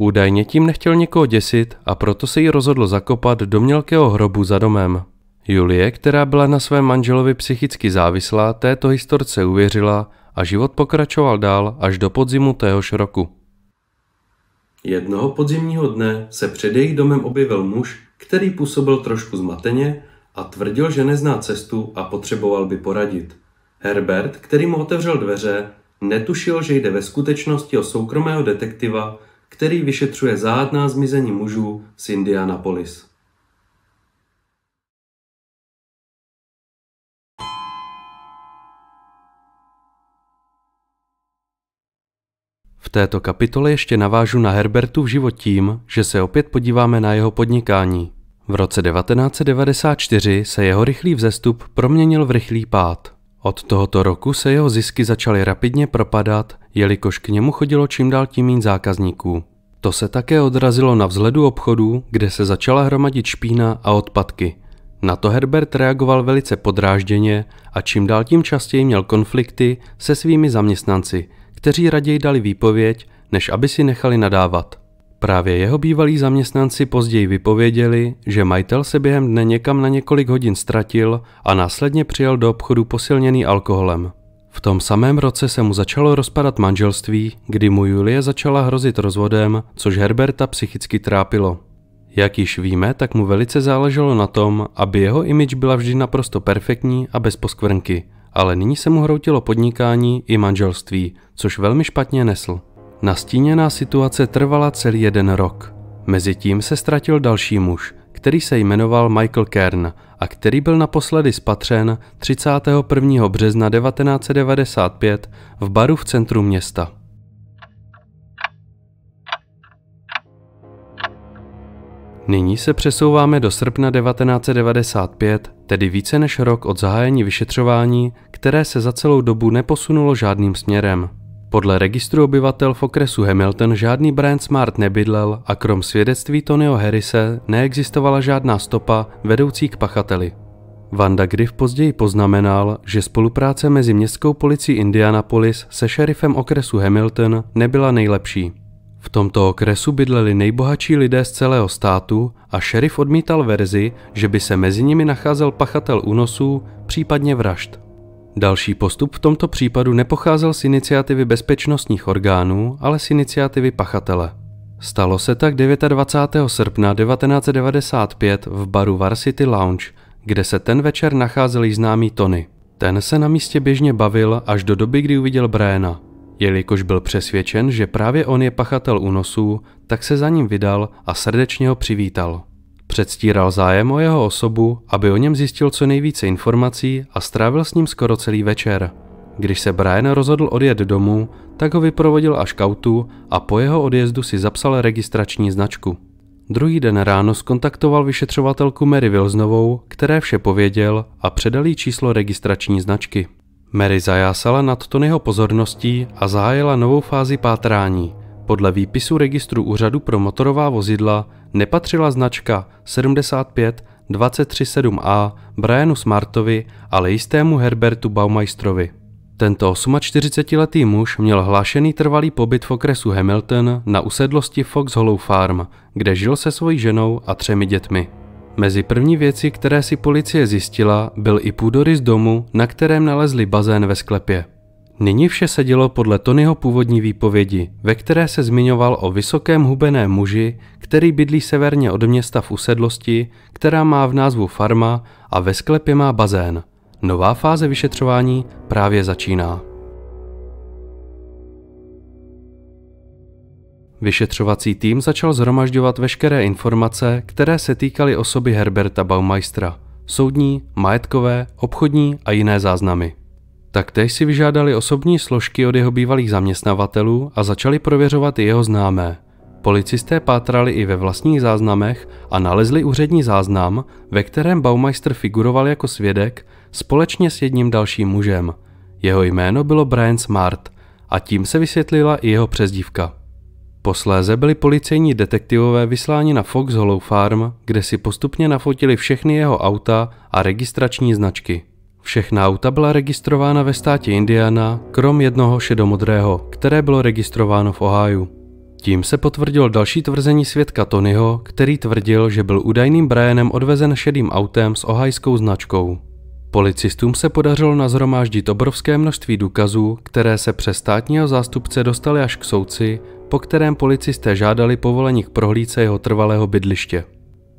Údajně tím nechtěl někoho děsit a proto se jí rozhodl zakopat do mělkého hrobu za domem. Julie, která byla na svém manželovi psychicky závislá, této historce uvěřila a život pokračoval dál až do podzimu téhož roku. Jednoho podzimního dne se před jejich domem objevil muž, který působil trošku zmateně a tvrdil, že nezná cestu a potřeboval by poradit. Herbert, který mu otevřel dveře, netušil, že jde ve skutečnosti o soukromého detektiva, který vyšetřuje záhadná zmizení mužů z Indianapolis. V této kapitole ještě navážu na Herbertu v život tím, že se opět podíváme na jeho podnikání. V roce 1994 se jeho rychlý vzestup proměnil v rychlý pád. Od tohoto roku se jeho zisky začaly rapidně propadat, jelikož k němu chodilo čím dál tím méně zákazníků. To se také odrazilo na vzhledu obchodů, kde se začala hromadit špína a odpadky. Na to Herbert reagoval velice podrážděně a čím dál tím častěji měl konflikty se svými zaměstnanci, kteří raději dali výpověď, než aby si nechali nadávat. Právě jeho bývalí zaměstnanci později vypověděli, že majitel se během dne někam na několik hodin ztratil a následně přijel do obchodu posilněný alkoholem. V tom samém roce se mu začalo rozpadat manželství, kdy mu Julie začala hrozit rozvodem, což Herberta psychicky trápilo. Jak již víme, tak mu velice záleželo na tom, aby jeho image byla vždy naprosto perfektní a bez poskvrnky, ale nyní se mu hroutilo podnikání i manželství, což velmi špatně nesl. Nastíněná situace trvala celý jeden rok. Mezitím se ztratil další muž, který se jmenoval Michael Kern a který byl naposledy spatřen 31. března 1995 v baru v centru města. Nyní se přesouváme do srpna 1995, tedy více než rok od zahájení vyšetřování, které se za celou dobu neposunulo žádným směrem. Podle registru obyvatel v okresu Hamilton žádný Brian Smart nebydlel a krom svědectví Tonyho Harrise neexistovala žádná stopa vedoucí k pachateli. Vanda Griff později poznamenal, že spolupráce mezi městskou policií Indianapolis se šerifem okresu Hamilton nebyla nejlepší. V tomto okresu bydleli nejbohatší lidé z celého státu a šerif odmítal verzi, že by se mezi nimi nacházel pachatel únosů, případně vražd. Další postup v tomto případu nepocházel z iniciativy bezpečnostních orgánů, ale z iniciativy pachatele. Stalo se tak 29. srpna 1995 v baru Varsity Lounge, kde se ten večer nacházel i známý Tony. Ten se na místě běžně bavil až do doby, kdy uviděl Bréna. Jelikož byl přesvědčen, že právě on je pachatel únosů, tak se za ním vydal a srdečně ho přivítal. Předstíral zájem o jeho osobu, aby o něm zjistil co nejvíce informací a strávil s ním skoro celý večer. Když se Brian rozhodl odjet domů, tak ho vyprovodil až k autu a po jeho odjezdu si zapsal registrační značku. Druhý den ráno skontaktoval vyšetřovatelku Mary Wilsonovou, které vše pověděl a předal jí číslo registrační značky. Mary zajásala nad Tonyho pozorností a zahájila novou fázi pátrání – podle výpisu registru úřadu pro motorová vozidla nepatřila značka 75 237A Brianu Smartovi, ale jistému Herbertu Baumeistrovi. Tento 48-letý muž měl hlášený trvalý pobyt v okresu Hamilton na usedlosti Fox Hollow Farm, kde žil se svojí ženou a třemi dětmi. Mezi první věci, které si policie zjistila, byl i půdorys domu, na kterém nalezli bazén ve sklepě. Nyní vše se dělo podle Tonyho původní výpovědi, ve které se zmiňoval o vysokém hubeném muži, který bydlí severně od města v usedlosti, která má v názvu farma a ve sklepě má bazén. Nová fáze vyšetřování právě začíná. Vyšetřovací tým začal zhromažďovat veškeré informace, které se týkaly osoby Herberta Baumeistra, soudní, majetkové, obchodní a jiné záznamy. Taktéž si vyžádali osobní složky od jeho bývalých zaměstnavatelů a začali prověřovat i jeho známé. Policisté pátrali i ve vlastních záznamech a nalezli úřední záznam, ve kterém Baumeister figuroval jako svědek společně s jedním dalším mužem. Jeho jméno bylo Brian Smart a tím se vysvětlila i jeho přezdívka. Posléze byli policejní detektivové vysláni na Fox Hollow Farm, kde si postupně nafotili všechny jeho auta a registrační značky. Všechna auta byla registrována ve státě Indiana, krom jednoho šedomodrého, které bylo registrováno v Ohio. Tím se potvrdilo další tvrzení svědka Tonyho, který tvrdil, že byl údajným Brianem odvezen šedým autem s ohajskou značkou. Policistům se podařilo nazhromáždit obrovské množství důkazů, které se přes státního zástupce dostaly až k souci, po kterém policisté žádali povolení k prohlídce jeho trvalého bydliště.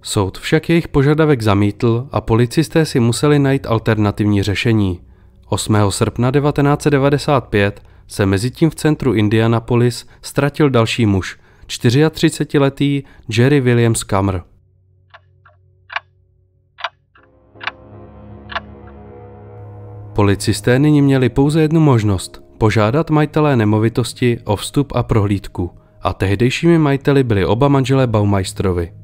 Soud však jejich požadavek zamítl a policisté si museli najít alternativní řešení. 8. srpna 1995 se mezitím v centru Indianapolis ztratil další muž, 34-letý Jerry Williams Kamr. Policisté nyní měli pouze jednu možnost – požádat majitelé nemovitosti o vstup a prohlídku. A tehdejšími majiteli byli oba manželé Baumeistrovi –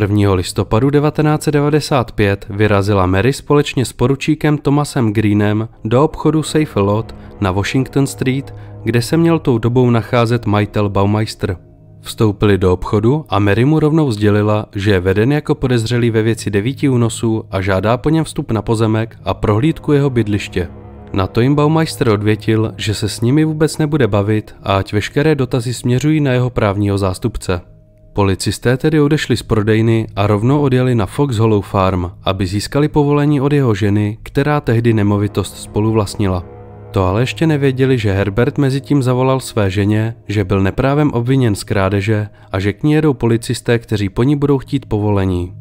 1. listopadu 1995 vyrazila Mary společně s poručíkem Thomasem Greenem do obchodu Safe Lot na Washington Street, kde se měl tou dobou nacházet majitel Baumeister. Vstoupili do obchodu a Mary mu rovnou sdělila, že je veden jako podezřelý ve věci devíti únosů a žádá po něm vstup na pozemek a prohlídku jeho bydliště. Na to jim Baumeister odvětil, že se s nimi vůbec nebude bavit a ať veškeré dotazy směřují na jeho právního zástupce. Policisté tedy odešli z prodejny a rovnou odjeli na Fox Hollow Farm, aby získali povolení od jeho ženy, která tehdy nemovitost spolu vlastnila. To ale ještě nevěděli, že Herbert mezi tím zavolal své ženě, že byl neprávem obviněn z krádeže a že k ní jedou policisté, kteří po ní budou chtít povolení.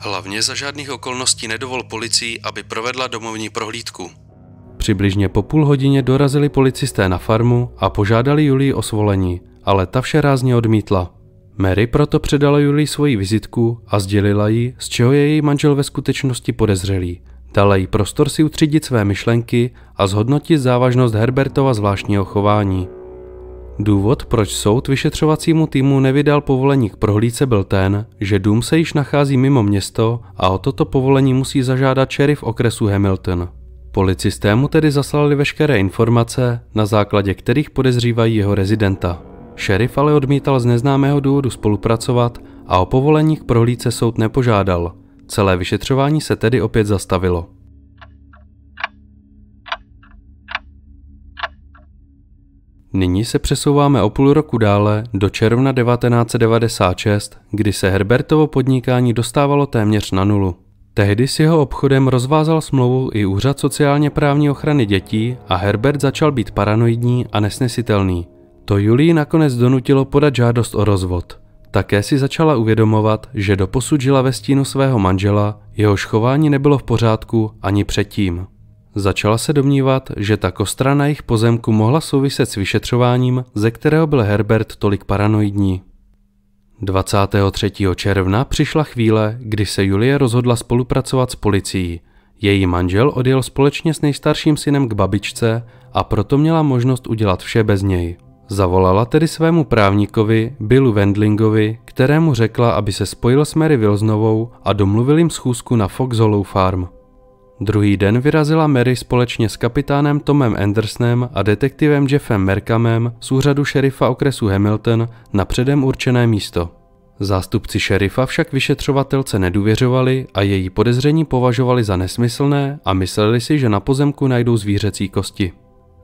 Hlavně za žádných okolností nedovol policii, aby provedla domovní prohlídku. Přibližně po půl hodině dorazili policisté na farmu a požádali Julii o svolení, ale ta vše rázně odmítla. Mary proto předala Julie svoji vizitku a sdělila jí, z čeho je její manžel ve skutečnosti podezřelý. Dala jí prostor si utřídit své myšlenky a zhodnotit závažnost Herbertova zvláštního chování. Důvod, proč soud vyšetřovacímu týmu nevydal povolení k prohlídce byl ten, že dům se již nachází mimo město a o toto povolení musí zažádat šerif okresu Hamilton. Policisté mu tedy zaslali veškeré informace, na základě kterých podezřívají jeho rezidenta. Šerif ale odmítal z neznámého důvodu spolupracovat a o povolení k prohlídce soud nepožádal. Celé vyšetřování se tedy opět zastavilo. Nyní se přesouváme o půl roku dále do června 1996, kdy se Herbertovo podnikání dostávalo téměř na nulu. Tehdy s jeho obchodem rozvázal smlouvu i Úřad sociálně právní ochrany dětí a Herbert začal být paranoidní a nesnesitelný – to Julii nakonec donutilo podat žádost o rozvod. Také si začala uvědomovat, že doposud žila ve stínu svého manžela, Jeho chování nebylo v pořádku ani předtím. Začala se domnívat, že ta kostra na jejich pozemku mohla souviset s vyšetřováním, ze kterého byl Herbert tolik paranoidní. 23. června přišla chvíle, kdy se Julie rozhodla spolupracovat s policií. Její manžel odjel společně s nejstarším synem k babičce a proto měla možnost udělat vše bez něj. Zavolala tedy svému právníkovi Billu Wendlingovi, kterému řekla, aby se spojil s Mary Wilsonovou a domluvil jim schůzku na Fox Hollow Farm. Druhý den vyrazila Mary společně s kapitánem Tomem Andersonem a detektivem Jeffem Merkamem z úřadu šerifa okresu Hamilton na předem určené místo. Zástupci šerifa však vyšetřovatelce nedůvěřovali a její podezření považovali za nesmyslné a mysleli si, že na pozemku najdou zvířecí kosti.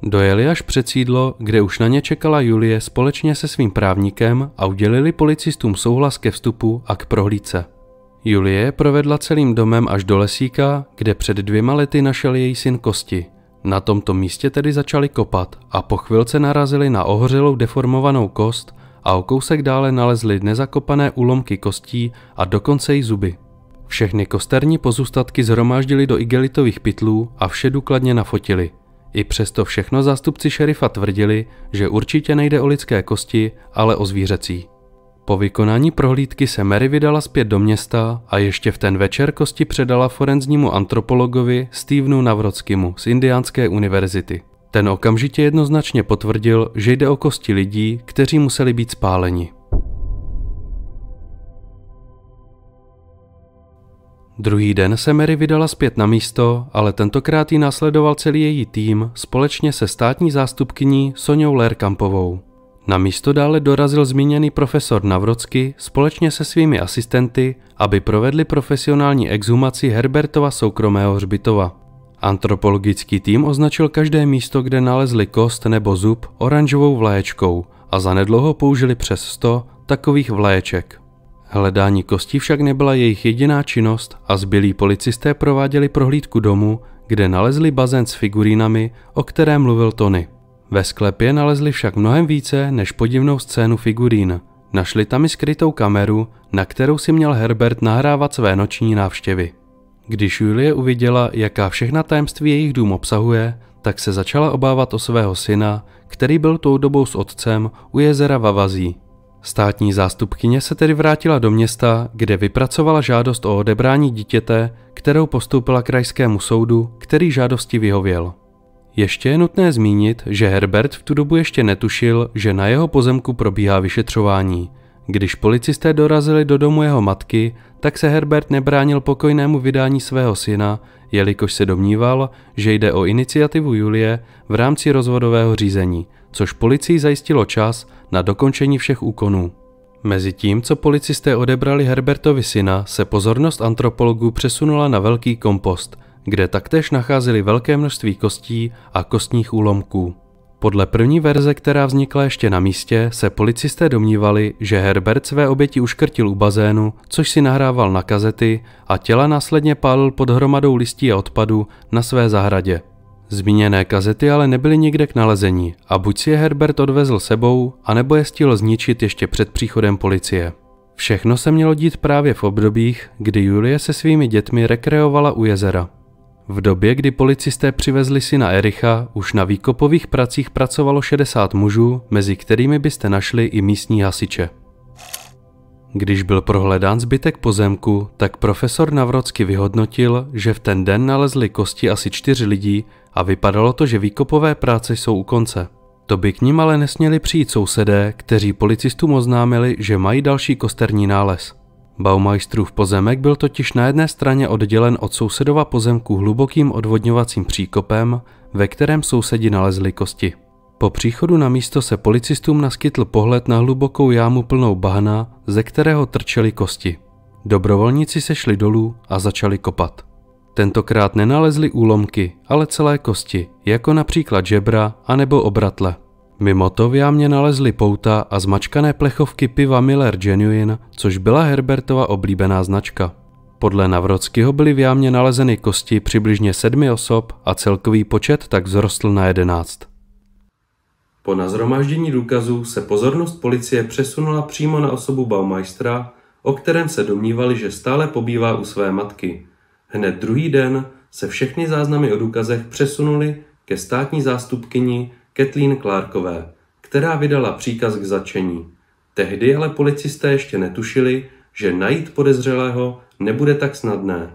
Dojeli až před sídlo, kde už na ně čekala Julie společně se svým právníkem a udělili policistům souhlas ke vstupu a k prohlídce. Julie provedla celým domem až do lesíka, kde před dvěma lety našel její syn kosti. Na tomto místě tedy začali kopat a po chvilce narazili na ohořelou deformovanou kost a o kousek dále nalezli nezakopané úlomky kostí a dokonce i zuby. Všechny kosterní pozůstatky zhromáždili do igelitových pytlů a vše důkladně nafotili – i přesto všechno zástupci šerifa tvrdili, že určitě nejde o lidské kosti, ale o zvířecí. Po vykonání prohlídky se Mary vydala zpět do města a ještě v ten večer kosti předala forenznímu antropologovi Stevenu Navrockymu z Indiánské univerzity. Ten okamžitě jednoznačně potvrdil, že jde o kosti lidí, kteří museli být spáleni. Druhý den se Mary vydala zpět na místo, ale tentokrát ji následoval celý její tým společně se státní zástupkyní Soňou Lerkampovou. Na místo dále dorazil zmíněný profesor Navrocky společně se svými asistenty, aby provedli profesionální exhumaci Herbertova soukromého hřbitova. Antropologický tým označil každé místo, kde nalezli kost nebo zub, oranžovou vlaječkou a zanedlouho použili přes 100 takových vlaječek. Hledání kostí však nebyla jejich jediná činnost a zbylí policisté prováděli prohlídku domu, kde nalezli bazén s figurínami, o které mluvil Tony. Ve sklepě nalezli však mnohem více než podivnou scénu figurín. Našli tam i skrytou kameru, na kterou si měl Herbert nahrávat své noční návštěvy. Když Julie uviděla, jaká všechna tajemství jejich dům obsahuje, tak se začala obávat o svého syna, který byl tou dobou s otcem u jezera Vavazí. Státní zástupkyně se tedy vrátila do města, kde vypracovala žádost o odebrání dítěte, kterou postoupila krajskému soudu, který žádosti vyhověl. Ještě je nutné zmínit, že Herbert v tu dobu ještě netušil, že na jeho pozemku probíhá vyšetřování. Když policisté dorazili do domu jeho matky, tak se Herbert nebránil pokojnému vydání svého syna, jelikož se domníval, že jde o iniciativu Julie v rámci rozvodového řízení – což policii zajistilo čas na dokončení všech úkonů. Mezi tím, co policisté odebrali Herbertovi syna, se pozornost antropologů přesunula na velký kompost, kde taktéž nacházeli velké množství kostí a kostních úlomků. Podle první verze, která vznikla ještě na místě, se policisté domnívali, že Herbert své oběti uškrtil u bazénu, což si nahrával na kazety a těla následně pálil pod hromadou listí a odpadu na své zahradě. Zmíněné kazety ale nebyly nikde k nalezení a buď si je Herbert odvezl sebou, anebo je stihl zničit ještě před příchodem policie. Všechno se mělo dít právě v obdobích, kdy Julie se svými dětmi rekreovala u jezera. V době, kdy policisté přivezli syna Ericha, už na výkopových pracích pracovalo 60 mužů, mezi kterými byste našli i místní hasiče. Když byl prohledán zbytek pozemku, tak profesor Navrocky vyhodnotil, že v ten den nalezli kosti asi čtyř lidí a vypadalo to, že výkopové práce jsou u konce. To by k ním ale nesměli přijít sousedé, kteří policistům oznámili, že mají další kosterní nález. Baumajstrův pozemek byl totiž na jedné straně oddělen od sousedova pozemku hlubokým odvodňovacím příkopem, ve kterém sousedi nalezli kosti. Po příchodu na místo se policistům naskytl pohled na hlubokou jámu plnou bahna, ze kterého trčely kosti. Dobrovolníci se šli dolů a začali kopat. Tentokrát nenalezli úlomky, ale celé kosti, jako například žebra anebo obratle. Mimo to v jámě nalezli pouta a zmačkané plechovky piva Miller Genuine, což byla Herbertova oblíbená značka. Podle Navrockyho byly v jámě nalezeny kosti přibližně sedmi osob a celkový počet tak vzrostl na jedenáct. Po nazhromáždění důkazů se pozornost policie přesunula přímo na osobu Baumajstra, o kterém se domnívali, že stále pobývá u své matky. Hned druhý den se všechny záznamy o důkazech přesunuly ke státní zástupkyni Kathleen Clarkové, která vydala příkaz k začení. Tehdy ale policisté ještě netušili, že najít podezřelého nebude tak snadné.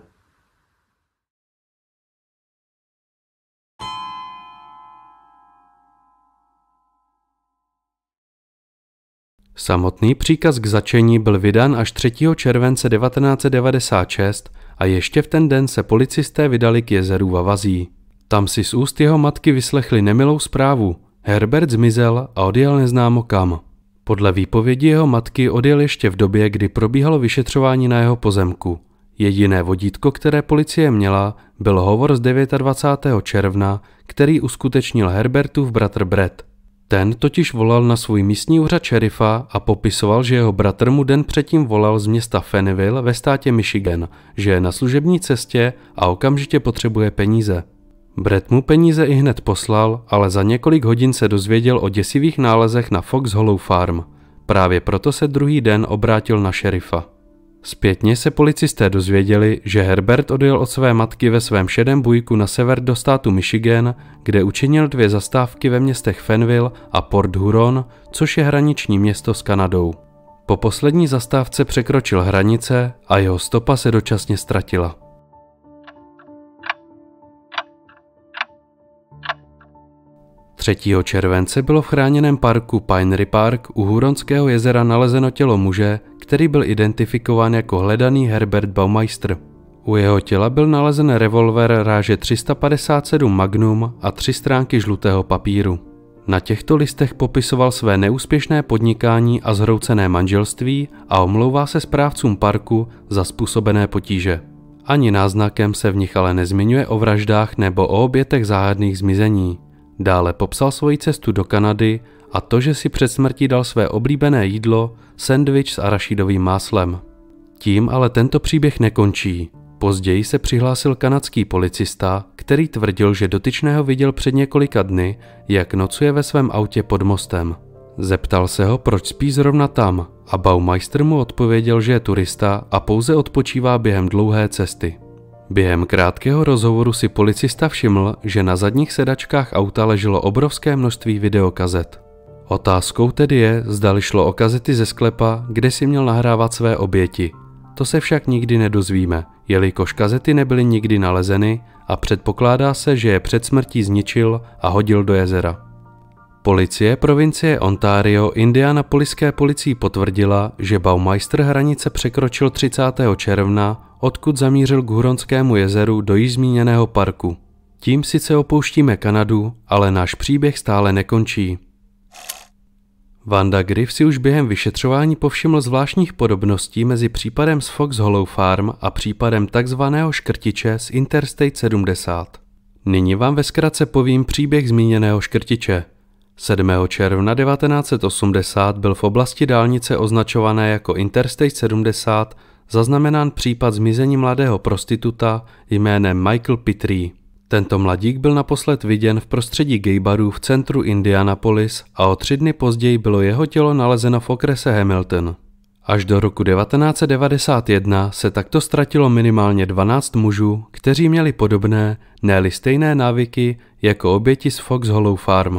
Samotný příkaz k začení byl vydán až 3. července 1996 a ještě v ten den se policisté vydali k jezeru Vavazí. Tam si z úst jeho matky vyslechli nemilou zprávu. Herbert zmizel a odjel neznámo kam. Podle výpovědi jeho matky odjel ještě v době, kdy probíhalo vyšetřování na jeho pozemku. Jediné vodítko, které policie měla, byl hovor z 29. června, který uskutečnil Herbertův bratr Brett. Ten totiž volal na svůj místní úřad šerifa a popisoval, že jeho bratr mu den předtím volal z města Fenneville ve státě Michigan, že je na služební cestě a okamžitě potřebuje peníze. Brett mu peníze i hned poslal, ale za několik hodin se dozvěděl o děsivých nálezech na Fox Hollow Farm. Právě proto se druhý den obrátil na šerifa. Zpětně se policisté dozvěděli, že Herbert odjel od své matky ve svém šedém bujku na sever do státu Michigan, kde učinil dvě zastávky ve městech Fenville a Port Huron, což je hraniční město s Kanadou. Po poslední zastávce překročil hranice a jeho stopa se dočasně ztratila. 3. července bylo v chráněném parku Pinery Park u Huronského jezera nalezeno tělo muže, který byl identifikován jako hledaný Herbert Baumeister. U jeho těla byl nalezen revolver ráže 357 Magnum a tři stránky žlutého papíru. Na těchto listech popisoval své neúspěšné podnikání a zhroucené manželství a omlouvá se správcům parku za způsobené potíže. Ani náznakem se v nich ale nezmiňuje o vraždách nebo o obětech záhadných zmizení. Dále popsal svoji cestu do Kanady a to, že si před smrtí dal své oblíbené jídlo, sendvič s arašidovým máslem. Tím ale tento příběh nekončí. Později se přihlásil kanadský policista, který tvrdil, že dotyčného viděl před několika dny, jak nocuje ve svém autě pod mostem. Zeptal se ho, proč spí zrovna tam a Baumeister mu odpověděl, že je turista a pouze odpočívá během dlouhé cesty. Během krátkého rozhovoru si policista všiml, že na zadních sedačkách auta leželo obrovské množství videokazet. Otázkou tedy je, zda šlo o kazety ze sklepa, kde si měl nahrávat své oběti. To se však nikdy nedozvíme, jelikož kazety nebyly nikdy nalezeny a předpokládá se, že je před smrtí zničil a hodil do jezera. Policie provincie Ontario Indianapoliské policii potvrdila, že Baumeister hranice překročil 30. června, odkud zamířil k Huronskému jezeru do již zmíněného parku. Tím sice opouštíme Kanadu, ale náš příběh stále nekončí. Vanda Griff si už během vyšetřování povšiml zvláštních podobností mezi případem z Fox Hollow Farm a případem takzvaného škrtiče z Interstate 70. Nyní vám ve zkratce povím příběh zmíněného škrtiče – 7. června 1980 byl v oblasti dálnice označované jako Interstate 70 zaznamenán případ zmizení mladého prostituta jménem Michael Pitree. Tento mladík byl naposled viděn v prostředí gaybarů v centru Indianapolis a o tři dny později bylo jeho tělo nalezeno v okrese Hamilton. Až do roku 1991 se takto ztratilo minimálně 12 mužů, kteří měli podobné, ne stejné návyky jako oběti z Fox Hollow Farm.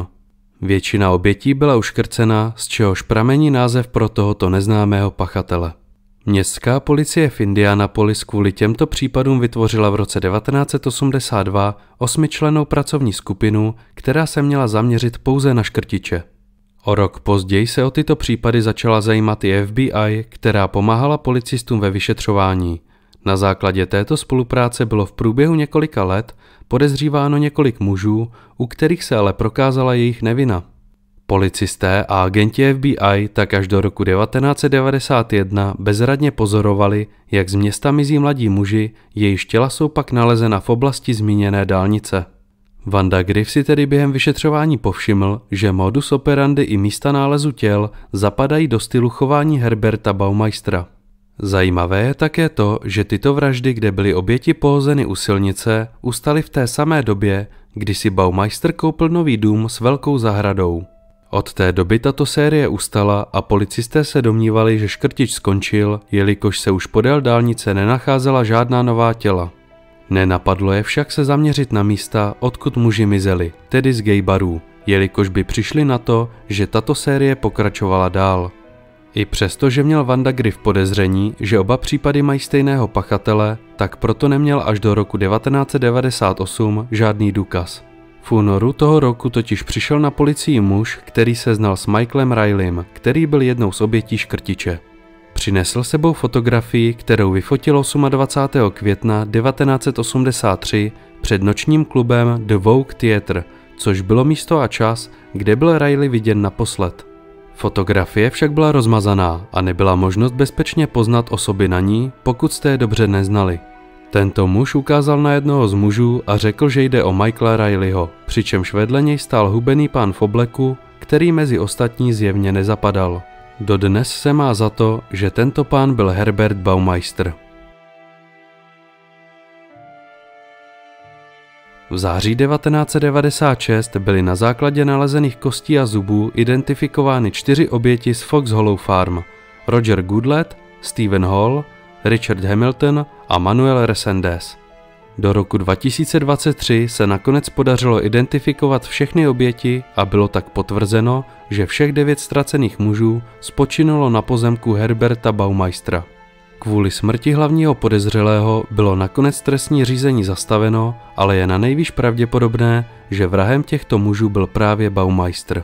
Většina obětí byla uškrcena, z čehož pramení název pro tohoto neznámého pachatele. Městská policie v Indianapolis kvůli těmto případům vytvořila v roce 1982 osmičlenou pracovní skupinu, která se měla zaměřit pouze na škrtiče. O rok později se o tyto případy začala zajímat i FBI, která pomáhala policistům ve vyšetřování – na základě této spolupráce bylo v průběhu několika let podezříváno několik mužů, u kterých se ale prokázala jejich nevina. Policisté a agenti FBI tak až do roku 1991 bezradně pozorovali, jak z města mizí mladí muži, jejich těla jsou pak nalezena v oblasti zmíněné dálnice. Vanda Griff si tedy během vyšetřování povšiml, že modus operandi i místa nálezu těl zapadají do stylu chování Herberta Baumeistera. Zajímavé je také to, že tyto vraždy, kde byly oběti pohozeny u silnice, ustaly v té samé době, kdy si Baumeister koupil nový dům s velkou zahradou. Od té doby tato série ustala a policisté se domnívali, že škrtič skončil, jelikož se už podél dálnice nenacházela žádná nová těla. Nenapadlo je však se zaměřit na místa, odkud muži mizeli, tedy z gay barů, jelikož by přišli na to, že tato série pokračovala dál. I přesto, že měl Vanda Griff podezření, že oba případy mají stejného pachatele, tak proto neměl až do roku 1998 žádný důkaz. V únoru toho roku totiž přišel na policii muž, který se znal s Michaelem Rileym, který byl jednou z obětí škrtiče. Přinesl sebou fotografii, kterou vyfotil 28. května 1983 před nočním klubem The Vogue Theatre, což bylo místo a čas, kde byl Riley viděn naposled. Fotografie však byla rozmazaná a nebyla možnost bezpečně poznat osoby na ní, pokud jste je dobře neznali. Tento muž ukázal na jednoho z mužů a řekl, že jde o Michaela Rileyho, přičemž vedle něj stál hubený pán v obleku, který mezi ostatní zjevně nezapadal. Dodnes se má za to, že tento pán byl Herbert Baumeister. V září 1996 byly na základě nalezených kostí a zubů identifikovány čtyři oběti z Fox Hollow Farm – Roger Goodlet, Stephen Hall, Richard Hamilton a Manuel Resendes. Do roku 2023 se nakonec podařilo identifikovat všechny oběti a bylo tak potvrzeno, že všech devět ztracených mužů spočinulo na pozemku Herberta Baumeistera. Kvůli smrti hlavního podezřelého bylo nakonec trestní řízení zastaveno, ale je na nejvíc pravděpodobné, že vrahem těchto mužů byl právě Baumeister.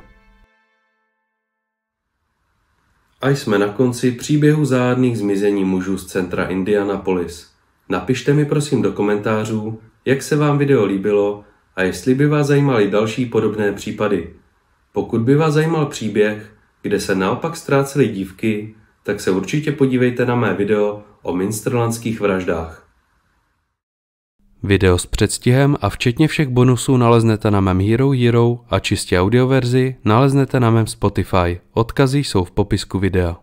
A jsme na konci příběhu záhadných zmizení mužů z centra Indianapolis. Napište mi prosím do komentářů, jak se vám video líbilo a jestli by vás zajímaly další podobné případy. Pokud by vás zajímal příběh, kde se naopak ztrácely dívky, tak se určitě podívejte na mé video o minstrlanských vraždách. Video s předstihem a včetně všech bonusů naleznete na mém Hero Hero a čistě audioverzi naleznete na mém Spotify. Odkazy jsou v popisku videa.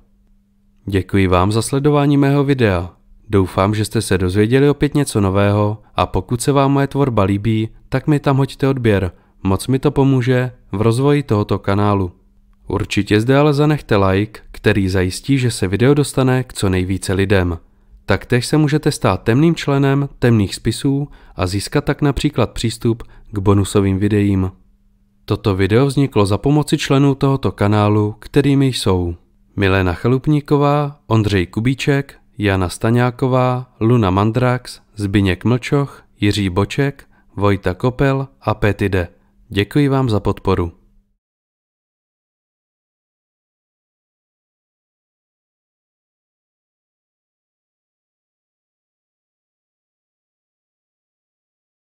Děkuji vám za sledování mého videa. Doufám, že jste se dozvěděli opět něco nového a pokud se vám moje tvorba líbí, tak mi tam hoďte odběr. Moc mi to pomůže v rozvoji tohoto kanálu. Určitě zde ale zanechte like, který zajistí, že se video dostane k co nejvíce lidem. Taktež se můžete stát temným členem temných spisů a získat tak například přístup k bonusovým videím. Toto video vzniklo za pomoci členů tohoto kanálu, kterými jsou Milena Chalupníková, Ondřej Kubíček, Jana Staňáková, Luna Mandrax, Zbyněk Mlčoch, Jiří Boček, Vojta Kopel a Petide. Děkuji vám za podporu.